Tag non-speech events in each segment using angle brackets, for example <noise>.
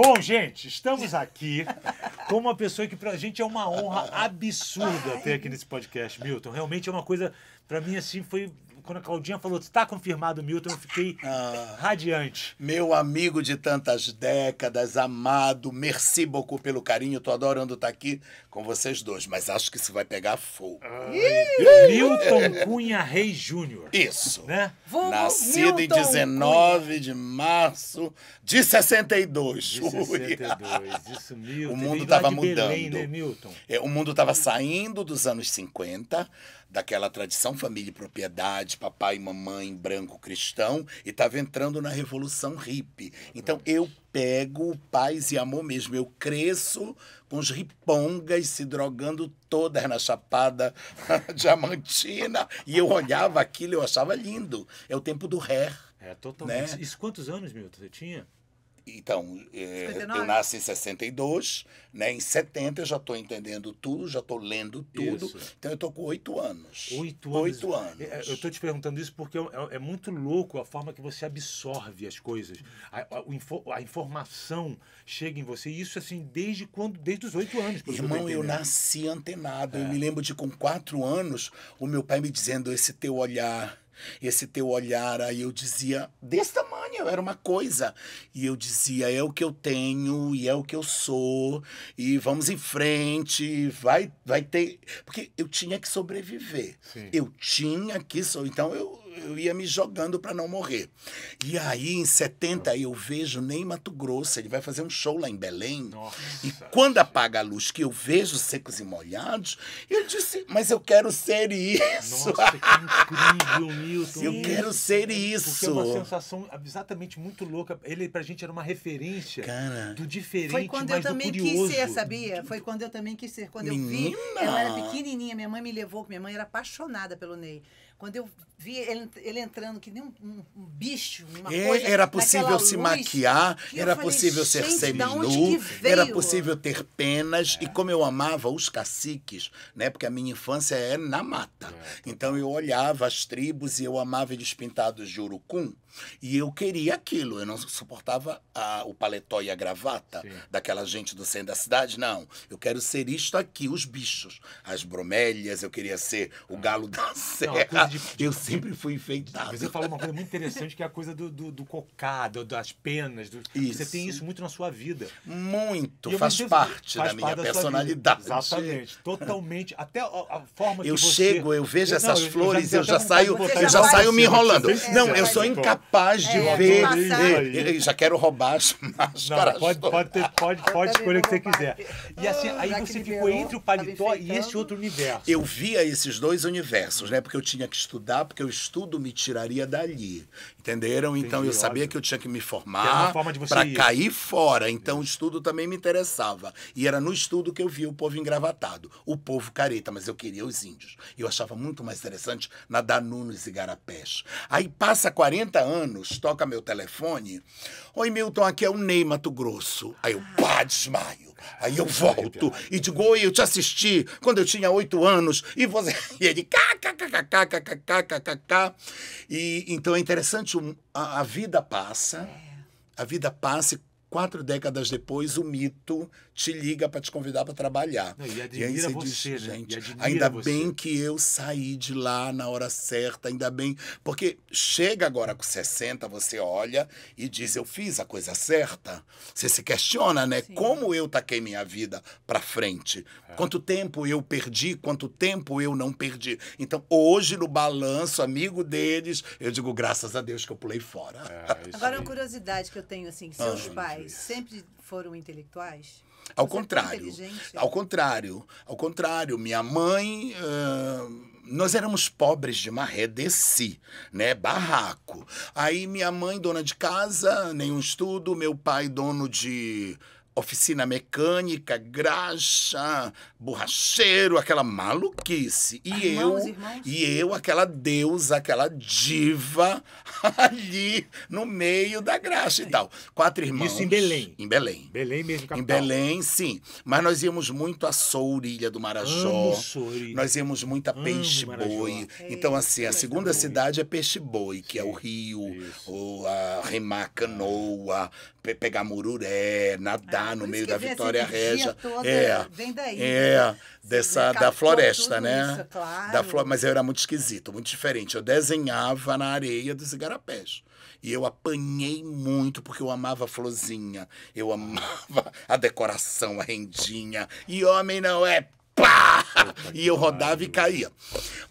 Bom, gente, estamos aqui com uma pessoa que pra gente é uma honra absurda ter aqui nesse podcast, Milton. Realmente é uma coisa, pra mim, assim, foi quando a Claudinha falou, está confirmado Milton, eu fiquei ah, radiante. Meu amigo de tantas décadas, amado, merci beaucoup pelo carinho, tô adorando estar tá aqui com vocês dois, mas acho que se vai pegar fogo. Milton <laughs> Cunha Reis Júnior. Isso. Né? Nascido Milton em 19 Cunha. de março de 62, De 62, isso, Milton. O mundo estava mudando. Belém, né, Milton? É, o mundo estava saindo dos anos 50 daquela tradição família e propriedade, papai e mamãe branco cristão, e estava entrando na revolução hippie. Então eu pego paz e amor mesmo. Eu cresço com os ripongas se drogando todas na Chapada <laughs> Diamantina. E eu olhava aquilo eu achava lindo. É o tempo do ré. É, totalmente. Né? Isso quantos anos, Milton, você tinha? Então, eh, eu nasci em 62, né? Em 70 eu já estou entendendo tudo, já estou lendo tudo. Isso. Então eu estou com oito anos. Oito anos. Oito anos. É, é, eu estou te perguntando isso porque é, é, muito louco a forma que você absorve as coisas. A, a, a informação chega em você. E isso, assim, desde quando? Desde os oito anos. Irmão, eu, eu nasci antenado. É. Eu me lembro de com quatro anos, o meu pai me dizendo esse teu olhar esse teu olhar aí eu dizia, desse tamanho, era uma coisa. E eu dizia, é o que eu tenho e é o que eu sou, e vamos em frente, vai, vai ter. Porque eu tinha que sobreviver. Sim. Eu tinha que. Então eu, eu ia me jogando para não morrer. E aí, em 70, eu vejo Ney Mato Grosso, ele vai fazer um show lá em Belém. Nossa, e quando apaga a luz, que eu vejo secos e molhados, eu disse, mas eu quero ser isso. Nossa, que é incrível, Milton. Eu quero ser isso. Porque é uma sensação exatamente muito louca. Ele, pra gente, era uma referência Cara, do diferente, Foi quando eu também quis ser, sabia? Foi quando eu também quis ser. Quando Menina. eu vi, eu era pequenininha, minha mãe me levou, minha mãe era apaixonada pelo Ney. Quando eu vi ele, ele entrando que nem um, um, um bicho, uma é, coisa. Era possível luz, se maquiar, era falei, possível ser seminu, era possível ter penas. É. E como eu amava os caciques, né? Porque a minha infância é na mata. É. Então eu olhava as tribos e eu amava eles pintados de urucum. E eu queria aquilo, eu não suportava a, o paletó e a gravata Sim. daquela gente do centro da cidade, não. Eu quero ser isto aqui, os bichos, as bromélias, eu queria ser o ah. galo da serra. Não, de, de, eu sempre fui enfeitado. Você falou uma coisa muito interessante, que é a coisa do, do, do cocado, das penas. Do... Você tem isso muito na sua vida. Muito, faz parte faz da minha parte da personalidade. Exatamente, totalmente. Até a, a forma eu que Eu chego, eu vejo eu, essas não, flores, eu já, eu já saio, eu já saio me enrolando. Não, eu sou incapaz capaz de é, ver. De eu já quero roubar as <laughs> máscaras. Não, pode, pode, ter, pode, pode tá escolher o que você quiser. E assim, ah, aí você ficou entre o tá paletó e esse outro universo. Eu via esses dois universos, né? Porque eu tinha que estudar, porque o estudo me tiraria dali. Entenderam? Então Entendi, eu sabia óbvio. que eu tinha que me formar para cair fora. Então o estudo também me interessava. E era no estudo que eu via o povo engravatado, o povo careta, mas eu queria os índios. Eu achava muito mais interessante nadar Nunes e Garapés. Aí passa 40 anos anos, toca meu telefone. Oi, Milton, aqui é o Ney Mato Grosso. Aí eu pá, desmaio. Aí eu é volto e digo, oi, eu te assisti quando eu tinha oito anos. E você. <laughs> E ele kkkkkkkkkkkk. E então é interessante, a, a vida passa. É. A vida passa e quatro décadas depois o mito te liga para te convidar para trabalhar. Não, e, e, você diz, né? gente, ainda você. bem que eu saí de lá na hora certa, ainda bem. Porque chega agora com 60, você olha e diz, eu fiz a coisa certa. Você se questiona, né? Sim. Como eu taquei minha vida para frente? É. Quanto tempo eu perdi? Quanto tempo eu não perdi? Então, hoje, no balanço, amigo deles, eu digo, graças a Deus que eu pulei fora. É, agora, uma curiosidade que eu tenho, assim, seus ah, pais sempre foram intelectuais? Ao Você é contrário. É ao contrário. Ao contrário. Minha mãe. Uh, nós éramos pobres de maré, desci, né? Barraco. Aí minha mãe, dona de casa, nenhum estudo, meu pai, dono de oficina mecânica, graxa, borracheiro, aquela maluquice. E irmãos, eu, irmãos. e eu aquela deusa, aquela diva <laughs> ali no meio da graxa e tal. Quatro irmãos. Isso em Belém. Em Belém. Belém mesmo capital. Em Belém, sim. Mas nós íamos muito a Sourilha do Marajó. Amo, Nós íamos muito a Amo, Peixe Boi. então assim, a segunda cidade é Peixe Boi, que sim, é o rio, ou a remar canoa, pegar mururé, nadar, no meio da Vitória Regia. é, vem daí. É, né? dessa, da floresta, né? Isso, claro. da flo mas eu era muito esquisito, muito diferente. Eu desenhava na areia dos igarapés. E eu apanhei muito porque eu amava a florzinha, eu amava a decoração, a rendinha. E homem não é pá! E eu rodava e caía.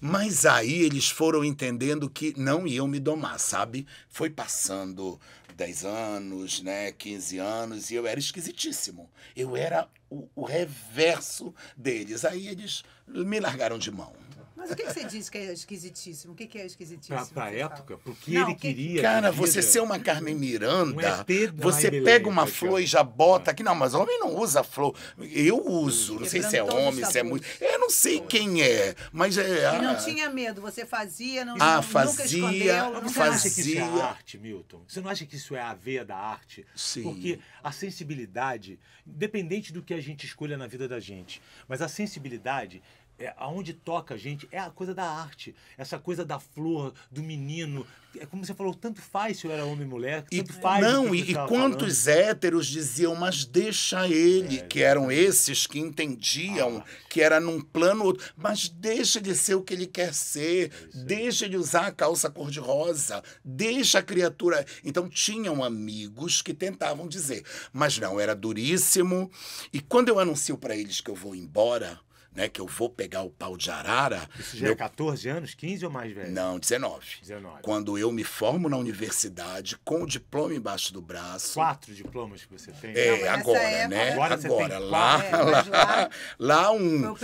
Mas aí eles foram entendendo que não iam me domar, sabe? Foi passando 10 anos, né, 15 anos, e eu era esquisitíssimo. Eu era o, o reverso deles. Aí eles me largaram de mão. Mas o que, que você diz que é esquisitíssimo? O que, que é esquisitíssimo? Pra, pra época, fala? porque não, ele que... queria. Cara, você ser uma Carmen Miranda, um você pega beleza, uma né, flor e já bota é. aqui. Não, mas homem não usa flor. Eu uso. Não sei se é homem, se é mulher. Eu não sei quem é. Mas é. E ah, não tinha medo, você fazia, não Ah, fazia. Nunca escondeu, Você não acha que isso é arte, Milton? Você não acha que isso é a veia da arte? Sim. Porque a sensibilidade, independente do que a gente escolha na vida da gente, mas a sensibilidade é, aonde toca a gente é a coisa da arte, essa coisa da flor, do menino. É como você falou, tanto faz se eu era homem e mulher, e, faz. Não, e, e quantos falando. héteros diziam, mas deixa ele, é, que eram esses que entendiam ah, que era num plano outro, mas deixa ele ser o que ele quer ser, é deixa ele usar a calça cor-de-rosa, deixa a criatura. Então tinham amigos que tentavam dizer, mas não, era duríssimo. E quando eu anuncio para eles que eu vou embora, né? Que eu vou pegar o pau de arara. Isso já é meu... é 14 anos, 15 ou mais velho? Não, 19. 19. Quando eu me formo na universidade, com o diploma embaixo do braço. Quatro diplomas que você tem. É, Não, agora, né? Agora, agora lá, é, <laughs> lá, lá, lá, um.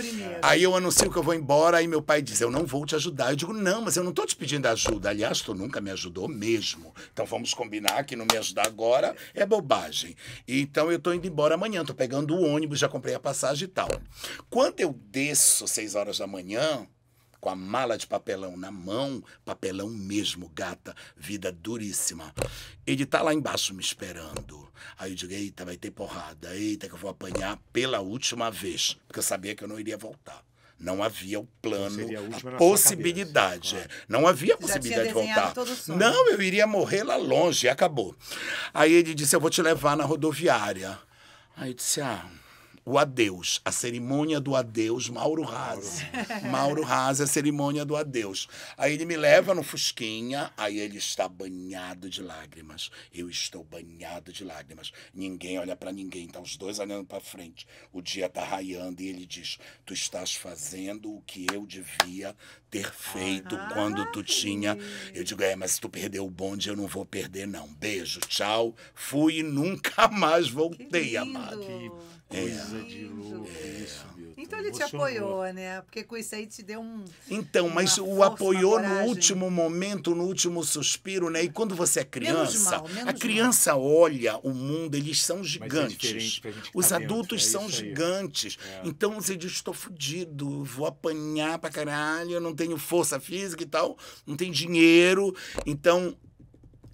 Aí eu anuncio que eu vou embora, aí meu pai diz: Eu não vou te ajudar. Eu digo: Não, mas eu não estou te pedindo ajuda. Aliás, tu nunca me ajudou mesmo. Então vamos combinar que não me ajudar agora é bobagem. Então eu estou indo embora amanhã, estou pegando o ônibus, já comprei a passagem e tal. Quando eu desço seis horas da manhã com a mala de papelão na mão, papelão mesmo, gata, vida duríssima. Ele tá lá embaixo me esperando. Aí eu digo, eita, vai ter porrada, eita que eu vou apanhar pela última vez, porque eu sabia que eu não iria voltar. Não havia o plano, então a, a possibilidade. Cabeça, é. claro. Não havia possibilidade de voltar. Não, eu iria morrer lá longe, acabou. Aí ele disse: Eu vou te levar na rodoviária. Aí eu disse: Ah, o adeus, a cerimônia do adeus, Mauro Haas. Mauro Haas, a cerimônia do adeus. Aí ele me leva no Fusquinha, aí ele está banhado de lágrimas. Eu estou banhado de lágrimas. Ninguém olha para ninguém, então os dois olhando para frente. O dia tá raiando e ele diz: Tu estás fazendo o que eu devia ter feito ah. quando tu tinha. Eu digo: É, mas se tu perder o bonde, eu não vou perder, não. Beijo, tchau. Fui e nunca <laughs> mais voltei, amado coisa é. de louco é isso, Milton. Então ele te apoiou, né? Porque com isso aí te deu um. Então, mas o apoiou no último momento, no último suspiro, né? E quando você é criança, menos mal, menos a criança mal. olha o mundo, eles são é é gigantes. É Os adultos são gigantes. Então você diz: estou fodido vou apanhar pra caralho, eu não tenho força física e tal, não tenho dinheiro. Então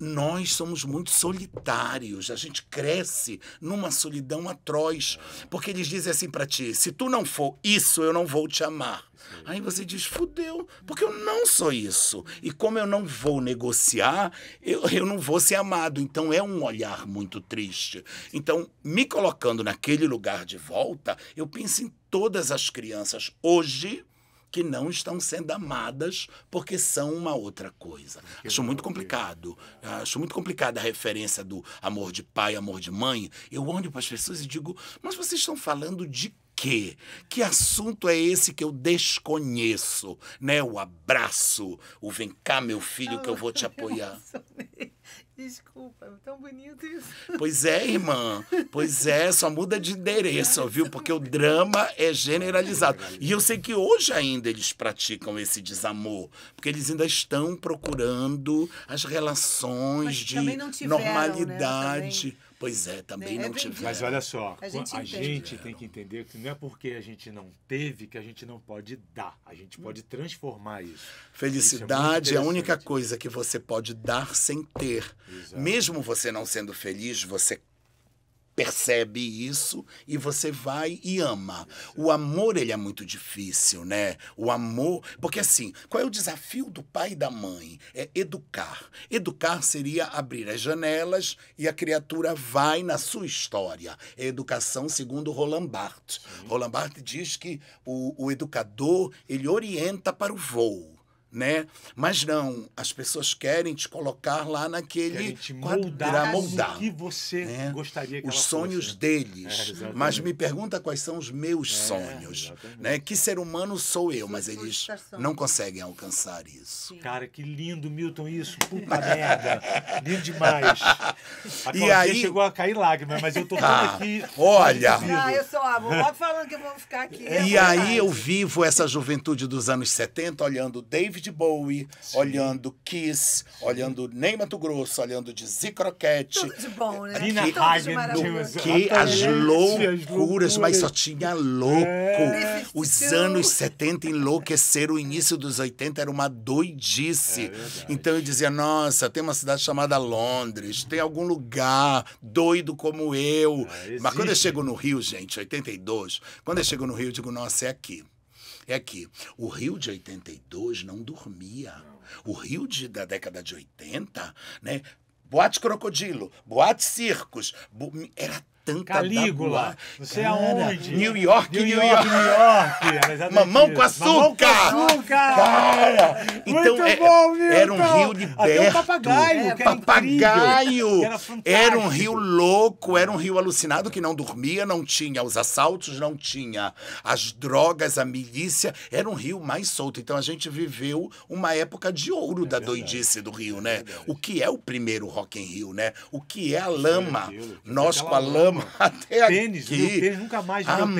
nós somos muito solitários, a gente cresce numa solidão atroz, porque eles dizem assim para ti: se tu não for isso, eu não vou te amar. Sim. Aí você diz: fudeu, porque eu não sou isso. E como eu não vou negociar, eu, eu não vou ser amado. Então é um olhar muito triste. Então, me colocando naquele lugar de volta, eu penso em todas as crianças hoje que não estão sendo amadas porque são uma outra coisa. Que acho muito complicado. Acho muito complicada a referência do amor de pai, amor de mãe. Eu olho para as pessoas e digo, mas vocês estão falando de quê? Que assunto é esse que eu desconheço? Né? O abraço, o vem cá, meu filho, que eu vou te <laughs> apoiar. Desculpa, é tão bonito isso. Pois é, irmã. Pois é, só muda de endereço, viu? Porque o drama é generalizado. E eu sei que hoje ainda eles praticam esse desamor, porque eles ainda estão procurando as relações Mas de né? normalidade. Né? Pois é, também né, é não é Mas olha só, a gente, a gente tem que entender que não é porque a gente não teve que a gente não pode dar. A gente hum. pode transformar isso. Felicidade isso é, é, a única coisa que você pode dar sem ter. Exato. Mesmo você não sendo feliz, você percebe isso e você vai e ama. O amor, ele é muito difícil, né? O amor. Porque assim, qual é o desafio do pai e da mãe? É educar. Educar seria abrir as janelas e a criatura vai na sua história. É educação segundo Roland Barthes. Sim. Roland Barthes diz que o, o educador, ele orienta para o voo né? Mas não, as pessoas querem te colocar lá naquele moldar, moldar que você né? gostaria que os sonhos fosse. Né? deles. É, mas me pergunta quais são os meus é, sonhos, exatamente. né? Que ser humano sou eu, mas eles não conseguem alcançar isso. Cara, que lindo, Milton, isso, puta merda, lindo demais. A <laughs> e aí chegou a cair lágrima, mas eu tô ah, todo aqui. Olha, ah, eu sou a falando que eu vou ficar aqui. É, e aí eu vivo essa juventude dos anos 70 olhando David David Bowie, Sim. olhando Kiss, olhando Ney Mato Grosso, olhando Dizzy Croquette. Tudo de bom, né? Nina que, que, que as loucuras, loucuras, mas só tinha louco. É. Os anos 70 enlouqueceram, o início dos 80 era uma doidice. É então eu dizia, nossa, tem uma cidade chamada Londres, tem algum lugar doido como eu. É, mas quando eu chego no Rio, gente, 82, quando eu chego no Rio, eu digo, nossa, é aqui é que o Rio de 82 não dormia. O Rio de, da década de 80, né? Boate Crocodilo, boate Circos, bo... era tanta Calígula, não é aonde. New York, New, New York, York. New York. Mamão com açúcar! Mamão com açúcar! Cara! Então, Muito é, bom, Milton. era um rio de Até papagaio, é, que era papagaio. Que era, era um rio louco, era um rio alucinado que não dormia, não tinha os assaltos, não tinha as drogas, a milícia. Era um rio mais solto. Então a gente viveu uma época de ouro é da verdade. doidice do Rio, é né? É o que é o primeiro Rock in Rio, né? O que é a lama? É Nós com a lama programa. <laughs> Até tênis, aqui. Viu? Tênis nunca mais viu Amado,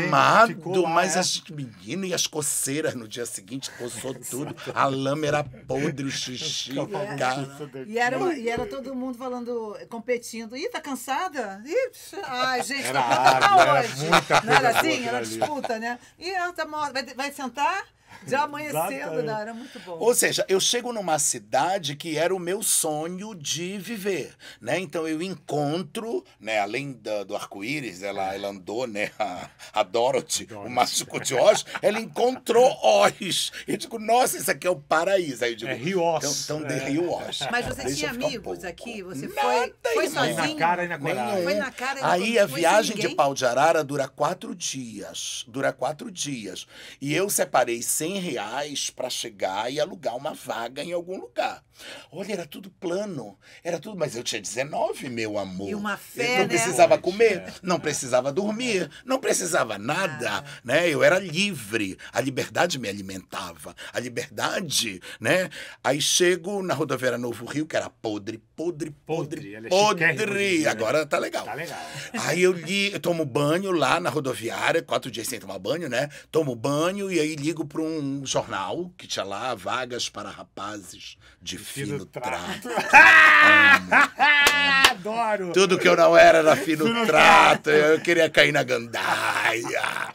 tênis. mas lá, é. as menino e as coceiras no dia seguinte, coçou <laughs> tudo. A lama era podre, o xixi. cara. Né? E era, e era todo mundo falando, competindo. Ih, tá cansada? Ih, ai, gente, tá tá era tá hoje. Não era assim? Era disputa, né? Ih, ela tá morta. Vai, vai sentar? Já amanhecendo, não, né? era muito bom. Ou seja, eu chego numa cidade que era o meu sonho de viver, né? Então eu encontro, né, além da, do arco-íris, ela, é. ela andou, né, a, a Dorothy, Dorothy. o machuco de Oz, ela encontrou Oz. Eu digo, nossa, isso aqui é o paraíso. Aí eu digo, é Rio Oz. Então, então é. de Rio Oz. Mas você Deixa tinha amigos aqui? Você Nada foi, foi sozinho? Foi na cara e na coragem. Foi na cara e na Aí a viagem de pau de arara dura quatro dias. Dura quatro dias. E eu separei 100 100 reais para chegar e alugar uma vaga em algum lugar. Olha, era tudo plano. Era tudo. Mas eu tinha 19, meu amor. E uma fé, eu Não né? precisava Pode, comer, é. não precisava dormir, não precisava nada. Ah. Né? Eu era livre. A liberdade me alimentava. A liberdade, né? Aí chego na rodoviária Novo Rio, que era podre, podre, podre, podre. É podre. podre. Né? Agora tá legal. Tá legal. Aí eu, li, eu tomo banho lá na rodoviária, quatro dias sem tomar banho, né? Tomo banho e aí ligo para um jornal que tinha lá vagas para rapazes de fino trato. trato. <laughs> <laughs> Adoro! Tudo que eu não era era fino, fino trato. trato. Eu queria cair na gandaia.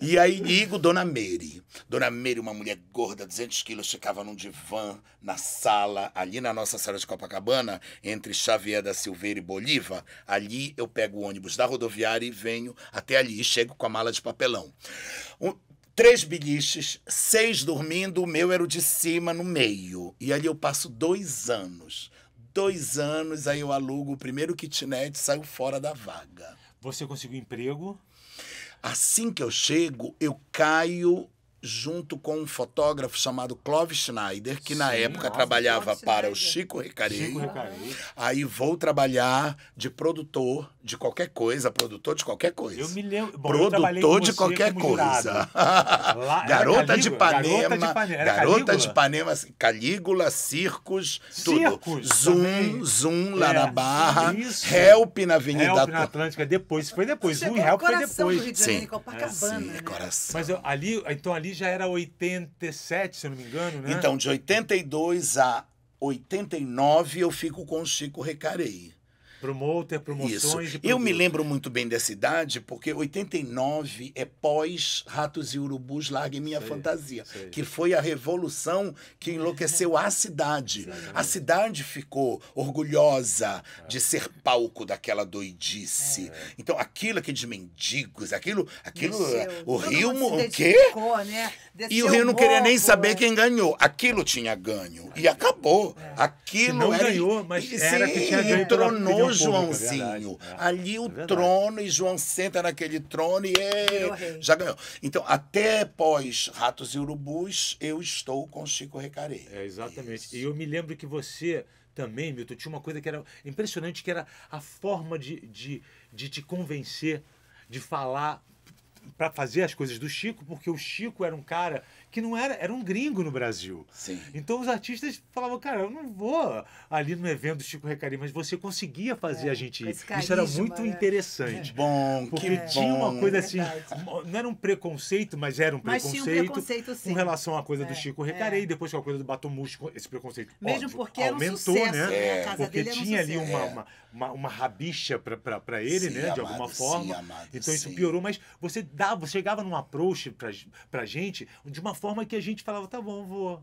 E aí, digo, Dona Mary. Dona Mary, uma mulher gorda, 200 quilos, ficava num divã, na sala, ali na nossa sala de Copacabana, entre Xavier da Silveira e Bolívar. Ali eu pego o ônibus da rodoviária e venho até ali e chego com a mala de papelão. Um, três biliches, seis dormindo, o meu era o de cima, no meio. E ali eu passo dois anos. Dois anos, aí eu alugo o primeiro kitnet e saio fora da vaga. Você conseguiu emprego? Assim que eu chego, eu caio junto com um fotógrafo chamado Clovis Schneider, que Sim, na época nossa, trabalhava para o Chico Recarei. Aí vou trabalhar de produtor de qualquer coisa, produtor de qualquer coisa. Eu me lembro. produtor de qualquer coisa. Lá, <laughs> garota, de panema garota de Ipanema. Garota de Ipanema, assim, Calígula, Circos, tudo. Circos, zoom, também. Zoom lá é, na Barra. Isso. Help na Avenida Help na Atlântica, depois. Foi depois. zoom e Help foi depois. Sim. Janeiro, Sim, né? coração. Mas eu, ali, então ali ali já era 87, se eu não me engano, né? Então, de 82 a 89 eu fico com o Chico Recarei. Promoter, promoções Isso. Eu me lembro muito bem dessa idade, porque 89 é pós Ratos e Urubus Largue Minha sei, Fantasia, sei. que foi a revolução que enlouqueceu a cidade. Exatamente. A cidade ficou orgulhosa é. de ser palco daquela doidice. É. Então, aquilo aqui de mendigos, aquilo. aquilo Desceu. Eh, o Todo Rio. O quê? Né? E o Rio não queria nem saber né? quem ganhou. Aquilo tinha ganho. E acabou. Aquilo. É. Se não era... ganhou, mas Sim, era que tinha ganho. Entronou o Joãozinho. Público, é né? ali o é trono e João senta naquele trono e é, já ganhou. Então, até pós Ratos e Urubus, eu estou com Chico Recarei. É, exatamente. Isso. E eu me lembro que você também, Milton, tinha uma coisa que era impressionante, que era a forma de, de, de te convencer, de falar para fazer as coisas do Chico, porque o Chico era um cara que não era, era um gringo no Brasil. Sim. Então os artistas falavam, cara, eu não vou ali no evento do Chico Recari, mas você conseguia fazer é, a gente ir. Carisma, Isso era muito né? interessante. É. Bom, porque que tinha uma coisa assim, não era um preconceito, mas era um mas preconceito, tinha um preconceito sim. com relação à coisa do é, Chico é. Recarei, depois com a coisa do Batomuxo, esse preconceito Mesmo óbvio, porque aumentou, um sucesso, né? né? É. porque tinha um ali uma, uma uma, uma rabicha para ele, sim, né? Amado, de alguma forma. Sim, amado, então isso piorou, mas você dava, chegava num approach pra, pra gente de uma forma que a gente falava, tá bom, vou.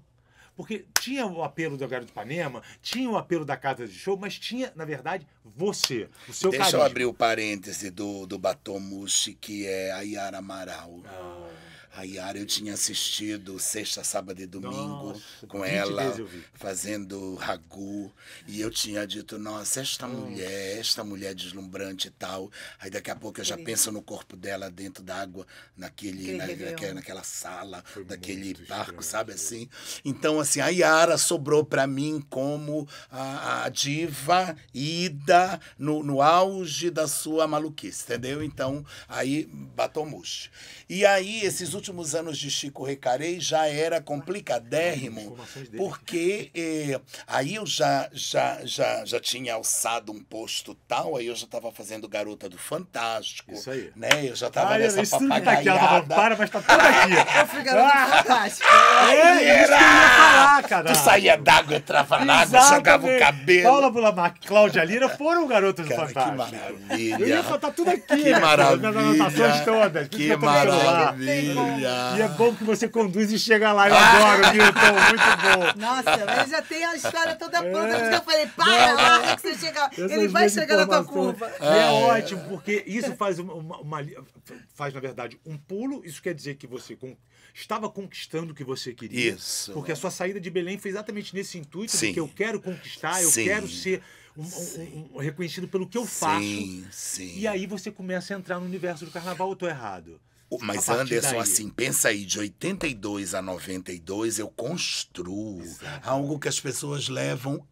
Porque tinha o apelo do Garoto Panema Ipanema, tinha o apelo da casa de show, mas tinha, na verdade, você, o seu Deixa carisma. eu abrir o parêntese do, do Batom Mushi, que é a Yara Amaral. Ah. A Yara, eu tinha assistido sexta, sábado e domingo nossa, com ela, fazendo ragu. E eu tinha dito, nossa, esta hum. mulher, esta mulher deslumbrante e tal. Aí daqui a pouco eu já penso no corpo dela dentro da água, naquele, na, naquela, naquela, sala, Foi daquele barco, estranho, sabe assim? Então, assim, a Yara sobrou para mim como a, a diva ida no, no auge da sua maluquice, entendeu? Então, aí batou E aí, esses últimos últimos anos de Chico Recarei já era complicadérrimo, porque eh, aí eu já, já, já, já tinha alçado um posto tal, aí eu já estava fazendo Garota do Fantástico. Isso aí. Né? Eu já estava nessa isso papagaiada. tá aqui, tá para, mas está tudo aqui. <laughs> eu fui Garota ah, do Fantástico. É, era... falar, Tu saía d'água, entrava na água, jogava o cabelo. Paula Bulamark e Cláudia Lira foram Garotas do Fantástico. Que maravilha. Eu ia tá tudo aqui. Que né? maravilha. Minhas anotações todas. Que maravilha. E é bom que você conduz e chega lá. Eu adoro, Milton. Muito bom. Nossa, mas já tem a história toda é. pronta. É. eu falei, para, não, não. É. que você chega. Essas Ele vai chegar na tua curva. É, é, ótimo, porque isso faz uma, uma, uma, Faz, na verdade, um pulo. Isso quer dizer que você com, estava conquistando o que você queria. Isso. Porque a sua saída de Belém foi exatamente nesse intuito Sim. de que eu quero conquistar, eu Sim. quero ser. Um, um, um, reconhecido pelo que eu sim, faço. Sim. E aí você começa a entrar no universo do carnaval, eu tô errado. Mas Anderson, daí... assim, pensa aí, de 82 a 92 eu construo Exato. algo que as pessoas levam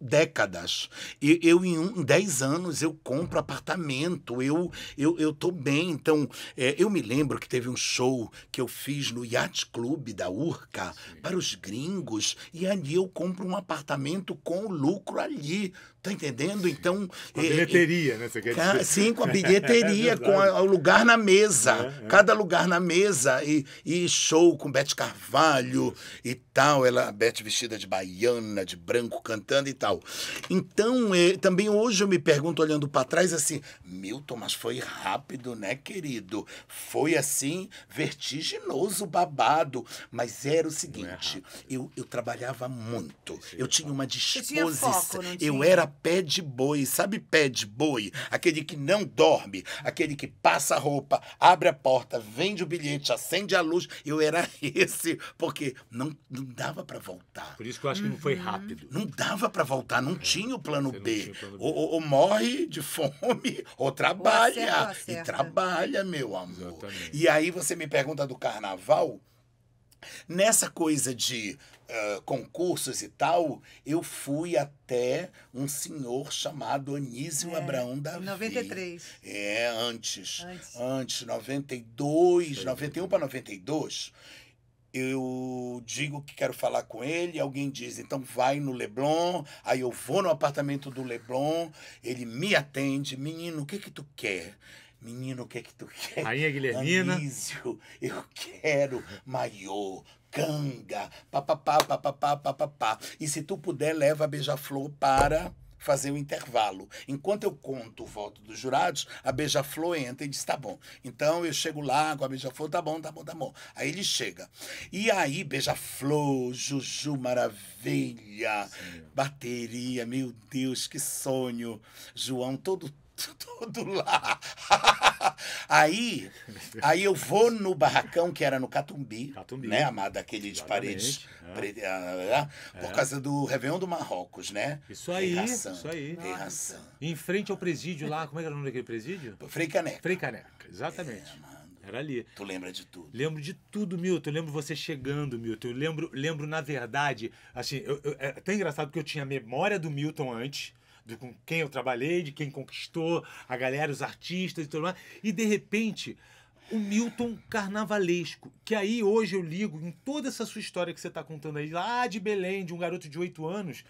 décadas. Eu, eu em, um, dez anos eu compro apartamento, eu eu, eu tô bem. Então, é, eu me lembro que teve um show que eu fiz no Yacht Club da Urca Sim. para os gringos, e ali eu compro um apartamento com o lucro ali. Tá entendendo? Então. Com a bilheteria, é, né? Você quer dizer? Sim, com a bilheteria, <laughs> é com a, o lugar na mesa. É, é, cada lugar na mesa. E, e show com Bete Carvalho e tal. Ela, Bete vestida de baiana, de branco, cantando e tal. Então, é, também hoje eu me pergunto, olhando para trás, assim: Milton, mas foi rápido, né, querido? Foi assim, vertiginoso, babado. Mas era o é seguinte: eu, eu trabalhava muito. Eu tinha uma disposição. Tinha foco, eu era pé de boi. Sabe pé de boi? Aquele que não dorme, aquele que passa a roupa, abre a porta, vende o bilhete, acende a luz. Eu era <laughs> esse, porque não, não dava para voltar. Por isso que eu acho uhum. que não foi uhum. rápido. Não dava para voltar, não é. tinha o plano B. O plano B. Ou, ou, morre de fome, <laughs> ou trabalha. Ou acerta, E trabalha, meu amor. Exatamente. E aí você me pergunta do carnaval. Nessa coisa de eh, concursos e tal, eu fui até um senhor chamado Anísio é, Abraão Davi. 93. É, antes. Antes, antes 92, 91 para 92 eu digo que quero falar com ele, alguém diz, então vai no Leblon, aí eu vou no apartamento do Leblon, ele me atende, menino, o que que tu quer? Menino, o que é que tu quer? Rainha Guilhermina. Anísio, eu quero maiô, canga, papapá, papapá, papapá. E se tu puder, leva a beija-flor para fazer o intervalo. Enquanto eu conto o voto dos jurados, a beija-flor entra e diz, tá bom. Então eu chego lá com a beija-flor, tá bom, tá bom, tá bom. Aí ele chega. E aí, beija-flor, Juju Maravilha, Sim. bateria, meu Deus, que sonho. João todo tudo <laughs> lá. aí, aí eu vou no barracão que era no Catumbi, Catumbi. né, amada, aquele de paredes, é. Ah, ah, ah, por é. causa do Réveillon do Marrocos, né? Isso aí, Erração, isso aí. Erração. Em frente ao presídio lá, como é que era o nome daquele presídio? Frei Caneca. Frei Caneca, exatamente. É, era ali. Tu lembra de tudo? Lembro de tudo, Milton. Eu lembro você chegando, Milton. Eu lembro, lembro na verdade, assim, eu, eu, é até engraçado porque eu tinha memória do Milton antes, de com quem eu trabalhei, de quem conquistou, a galera, os artistas e tudo mais. E de repente, o Milton carnavalesco, que aí hoje eu ligo em toda essa sua história que você está contando aí, lá de Belém, de um garoto de oito anos,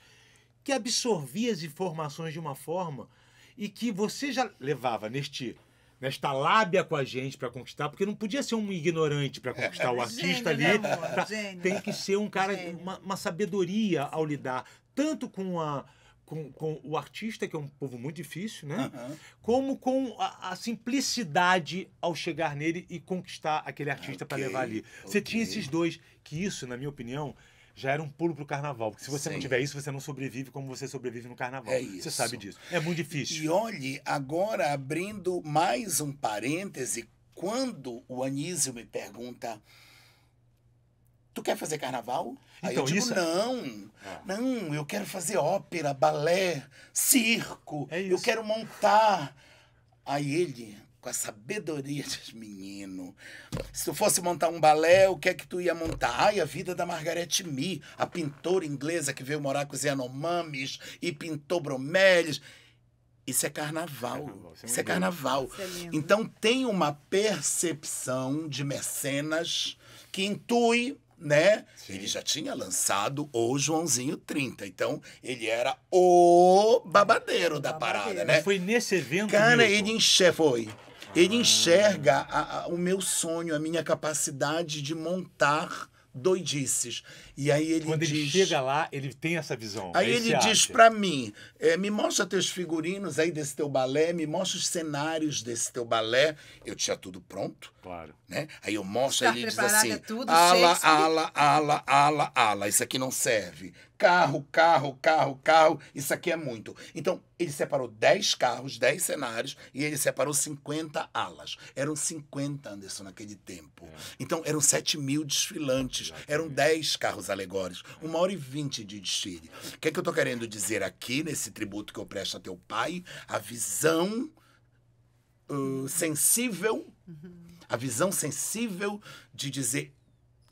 que absorvia as informações de uma forma e que você já levava neste nesta lábia com a gente para conquistar, porque não podia ser um ignorante para conquistar o é. artista ali. Né, pra, tem que ser um cara, uma, uma sabedoria ao lidar tanto com a, com, com o artista, que é um povo muito difícil, né? Como com a, a, simplicidade ao chegar nele e conquistar aquele artista okay, para levar ali. Okay. Você tinha esses dois, que isso, na minha opinião, já era um pulo pro carnaval. Porque se você Sim. não tiver isso, você não sobrevive como você sobrevive no carnaval. É isso. Você sabe disso. É muito difícil. E olhe, agora abrindo mais um parêntese, quando o Anísio me pergunta tu quer fazer carnaval? Aí eu então, digo, isso... É- não, ah. não, eu quero fazer ópera, balé, circo, é eu quero montar. Aí ele, com a sabedoria de menino, se tu fosse montar um balé, o que é que tu ia montar? Ai, a vida da Margaret Me, a pintora inglesa que veio morar com os Yanomamis e pintou bromélias. Isso é carnaval. carnaval isso é, é carnaval. É então tem uma percepção de mecenas que intui né? Sim. Ele já tinha lançado o Joãozinho 30. Então, ele era o babadeiro o da babadeiro. parada, né? Foi nesse evento. Cara, mesmo. ele enxerga. Foi. Ah. Ele enxerga a, a, o meu sonho, a minha capacidade de montar doidices. E aí ele Quando diz, ele chega lá, ele tem essa visão. Aí ele diz para mim, é, me mostra teus figurinos aí desse teu balé, me mostra os cenários desse teu balé. Eu tinha tudo pronto. Claro. Né? Aí eu mostro, e tá ele diz assim: é tudo, ala, ala, ala, ala, ala, isso aqui não serve. Carro, carro, carro, carro, isso aqui é muito. Então, ele separou 10 carros, 10 cenários, e ele separou 50 alas. Eram 50, Anderson, naquele tempo. É. Então, eram 7 mil desfilantes, Exatamente. eram 10 carros alegóricos, uma hora e vinte de desfile. O que é que eu estou querendo dizer aqui, nesse tributo que eu presto a teu pai? A visão ah, sensível, uhum. a visão sensível de dizer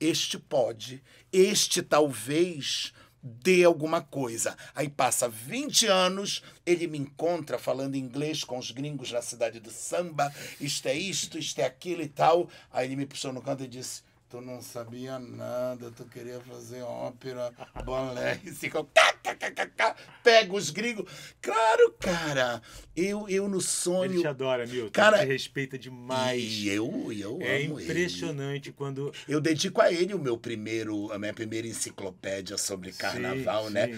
este pode, este talvez dê alguma coisa. Aí passa 20 anos, ele me encontra falando inglês com os gringos na cidade do samba, isto é isto, isto é aquilo e tal. Aí ele me puxou no canto e disse: tu não sabia nada, tu queria fazer ópera, balé, <laughs> e ficou. Pega os gringos. Claro, cara. Eu, eu no sonho. Ele te adora, Milton. Cara, ele te respeita demais. E eu, eu é amo impressionante quando. Eu dedico a ele o meu primeiro, a minha primeira enciclopédia sobre carnaval, sim, né?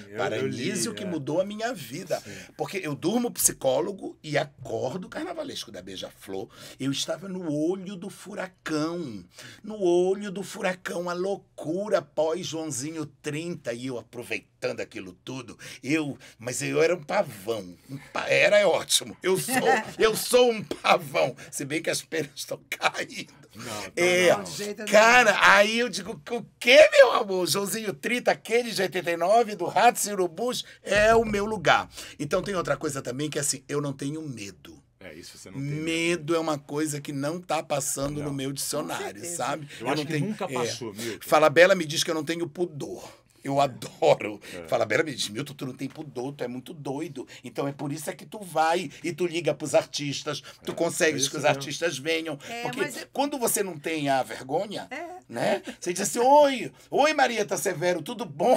Sim, o que é. mudou a minha vida. Sim. Porque eu durmo psicólogo e acordo carnavalesco da Beija-Flor. Eu estava no olho do furacão. No olho olho do furacão, a loucura pós Joãozinho 30 e eu aproveitando aquilo tudo. Eu, mas eu era um pavão. Um pa, era é ótimo. Eu sou, <laughs> eu sou um pavão. Se bem que as penas estão caindo. Não, não, é, não. cara, aí eu digo, o que, meu amor? Joãozinho 30, aquele de 89, do Ratos e Urubus, é o meu lugar. Então tem outra coisa também que é assim, eu não tenho medo. É, isso você não tem. Medo é uma coisa que não está passando não. no meu dicionário, sabe? Eu, eu acho não que tenho... nunca é, passou, é. Fala Bela me diz que eu não tenho pudor. Eu é. adoro. É. Fala, Bela me diz, Milton, tu não tem pudor, tu é muito doido. Então é por isso é que tu vai e tu liga pros artistas, tu é, consegues é que os mesmo. artistas venham. É, porque mas... quando você não tem a vergonha, né? Você diz assim, oi, oi Marieta Severo, tudo bom?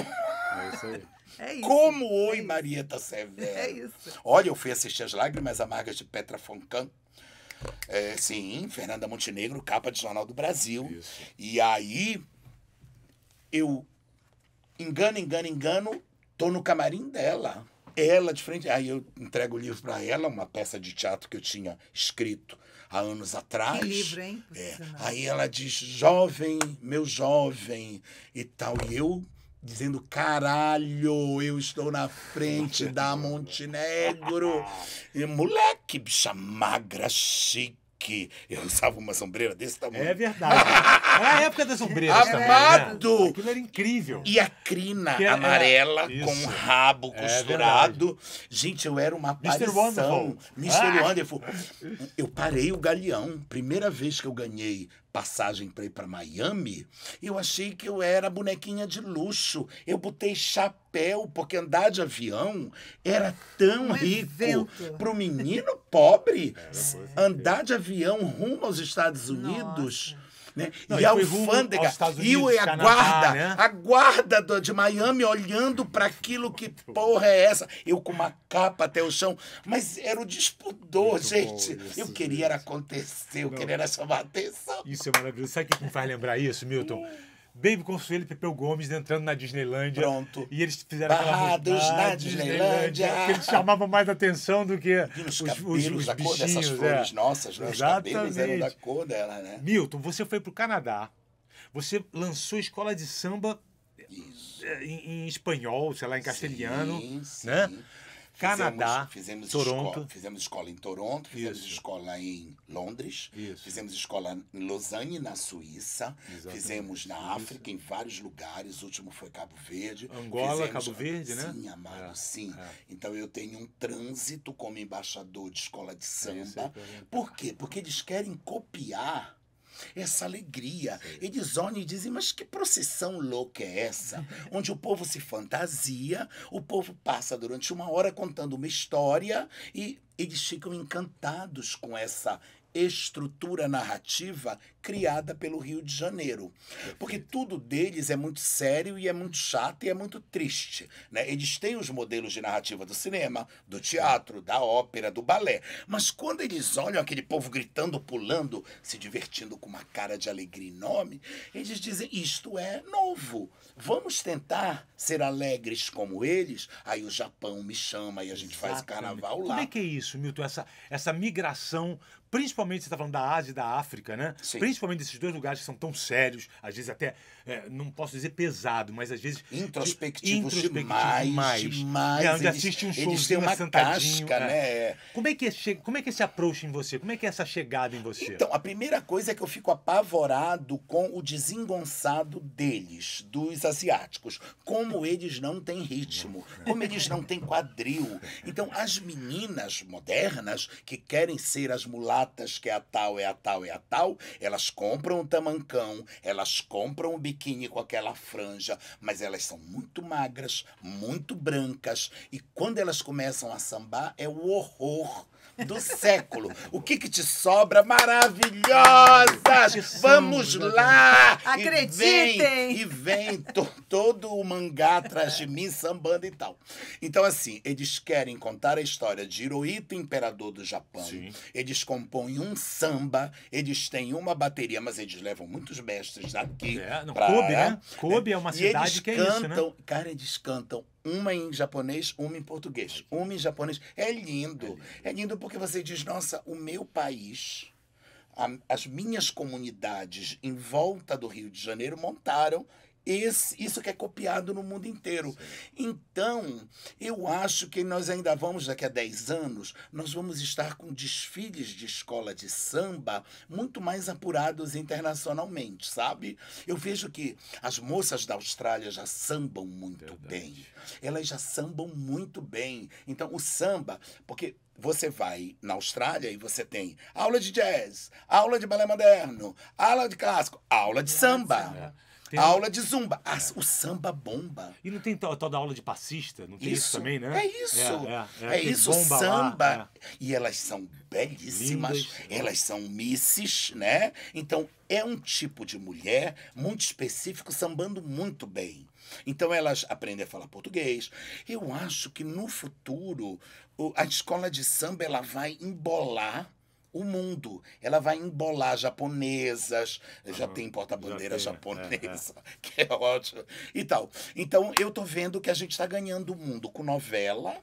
É isso aí. É isso. Como oi, é Marieta Severo. É isso. Olha, eu fui assistir As Lágrimas Amargas de Petra Foncan. É, sim, Fernanda Montenegro, capa de Jornal do Brasil. Isso. E aí, eu engano, engano, engano, tô no camarim dela. Ela de frente. Aí eu entrego o livro para ela, uma peça de teatro que eu tinha escrito há anos atrás. Que livro, hein? É. Aí ela diz, jovem, meu jovem, e tal. E eu dizendo: caralho, eu estou na frente da Montenegro. E, moleque, bicha magra, chique. Eu usava uma sombreira desse tamanho. É verdade. Era a época das sombreiras Amado! Também, né? Aquilo era incrível. E a crina era, amarela era, com um rabo é costurado. Verdade. Gente, eu era uma aparição. Mr. Wonderful. Mr. Ah. Wonderful. Eu parei o galeão. Primeira vez que eu ganhei passagem para ir para Miami, eu achei que eu era bonequinha de luxo. Eu botei chapéu, porque andar de avião era tão um rico para o menino pobre. Andar de avião rumo aos Estados Unidos né? Não, e, e a alfândega, Unidos, e o, a Canadá, guarda, né? a guarda do, de Miami olhando para aquilo que porra é essa? Eu com uma capa até o chão. Mas era o despudor, Muito gente. Isso, eu queria era acontecer, eu Não. queria era chamar a atenção. Isso é maravilhoso. Sabe o que me faz lembrar isso, Milton? Hum. Baby Consuelo e Pepeu Gomes entrando na Disneylândia. Pronto. E eles fizeram Barrados aquela na, na Disneylândia. Disneylândia. Eles chamavam mais atenção do que os, cabelos, os, os cor dessas flores é. nossas, né? Os cabelos eram da cor dela, né? Milton, você foi para o Canadá. Você lançou escola de samba é, em, em, espanhol, sei lá, em castelhano, sim, né? Canadá, fizemos, Toronto. Escola, fizemos escola em Toronto, fizemos Isso. escola em Londres, Isso. fizemos escola em Lausanne, na Suíça, Exatamente. fizemos na África, Isso. em vários lugares. O último foi Cabo Verde. Angola, fizemos... Cabo Verde, né? Sim, amado, é, sim. É. Então eu tenho um trânsito como embaixador de escola de samba. É Por quê? Porque eles querem copiar essa alegria. Eles olham e dizem, mas que procissão louca é essa? <laughs> Onde o povo se fantasia, o povo passa durante uma hora contando uma história e eles ficam encantados com essa estrutura narrativa criada pelo Rio de Janeiro. Porque tudo deles é muito sério e é muito chato e é muito triste. Né? Eles têm os modelos de narrativa do cinema, do teatro, da ópera, do balé. Mas quando eles olham aquele povo gritando, pulando, se divertindo com uma cara de alegria enorme, eles dizem: isto é novo. Vamos tentar ser alegres como eles. Aí o Japão me chama e a gente Exatamente. faz carnaval lá. Como é que é isso, Milton? Essa, essa migração principalmente, você está falando da Ásia e da África, né? Sim. Principalmente desses dois lugares que são tão sérios, às vezes até, é, não posso dizer pesado, mas às vezes... Introspectivos, de, introspectivos demais, demais. demais. É, onde eles, assiste um show tem uma sentadinho. Casca, é. né? né? Como, é que é, como é que é esse approach em você? Como é que é essa chegada em você? Então, a primeira coisa é que eu fico apavorado com o desengonçado deles, dos asiáticos. Como eles não têm ritmo, como eles não têm quadril. Então, as meninas modernas que querem ser as mulatas que é a tal, é a tal, é a tal, elas compram o tamancão, elas compram o biquíni com aquela franja, mas elas são muito magras, muito brancas, e quando elas começam a sambar é o horror do século. O que, que te sobra? Maravilhosas! Vamos lá! Acreditem! E vem, e vem to, todo o mangá atrás de mim, sambando e tal. Então, assim, eles querem contar a história de Hirohito, imperador do Japão. Sim. Eles compõem um samba, eles têm uma bateria, mas eles levam muitos mestres daqui. É, no pra... Kobe, né? Kobe é uma né? cidade que é cantam, isso, né? Cara, eles cantam uma em japonês, uma em português. Uma em japonês. É, é lindo. É lindo porque você diz, nossa, o meu país, a, as minhas comunidades em volta do Rio de Janeiro montaram esse, isso que é copiado no mundo inteiro. Sim. Então, eu acho que nós ainda vamos, daqui a 10 anos, nós vamos estar com desfiles de escola de samba muito mais apurados internacionalmente, sabe? Eu vejo que as moças da Austrália já sambam muito Verdade. bem. Elas já sambam muito bem. Então, o samba, porque você vai na Austrália e você tem aula de jazz, aula de balé moderno, aula de clássico, aula de samba. Tem... Aula de zumba. Ah, é. O samba bomba. E não tem tal, da aula de passista? Não tem isso, isso também, né? É isso. É, é, é, é isso, bomba samba. Lá, é. e elas são belíssimas, Lindas. elas são misses, né? Então, é um tipo de mulher muito específico, sambando muito bem. Então, elas aprendem a falar português. Eu acho que no futuro, a escola de samba ela vai embolar o mundo. Ela vai embolar japonesas, uhum. já tem porta-bandeira japonesa, é, é. <laughs> que é ótimo, e tal. Então, eu tô vendo que a gente está ganhando o mundo com novela,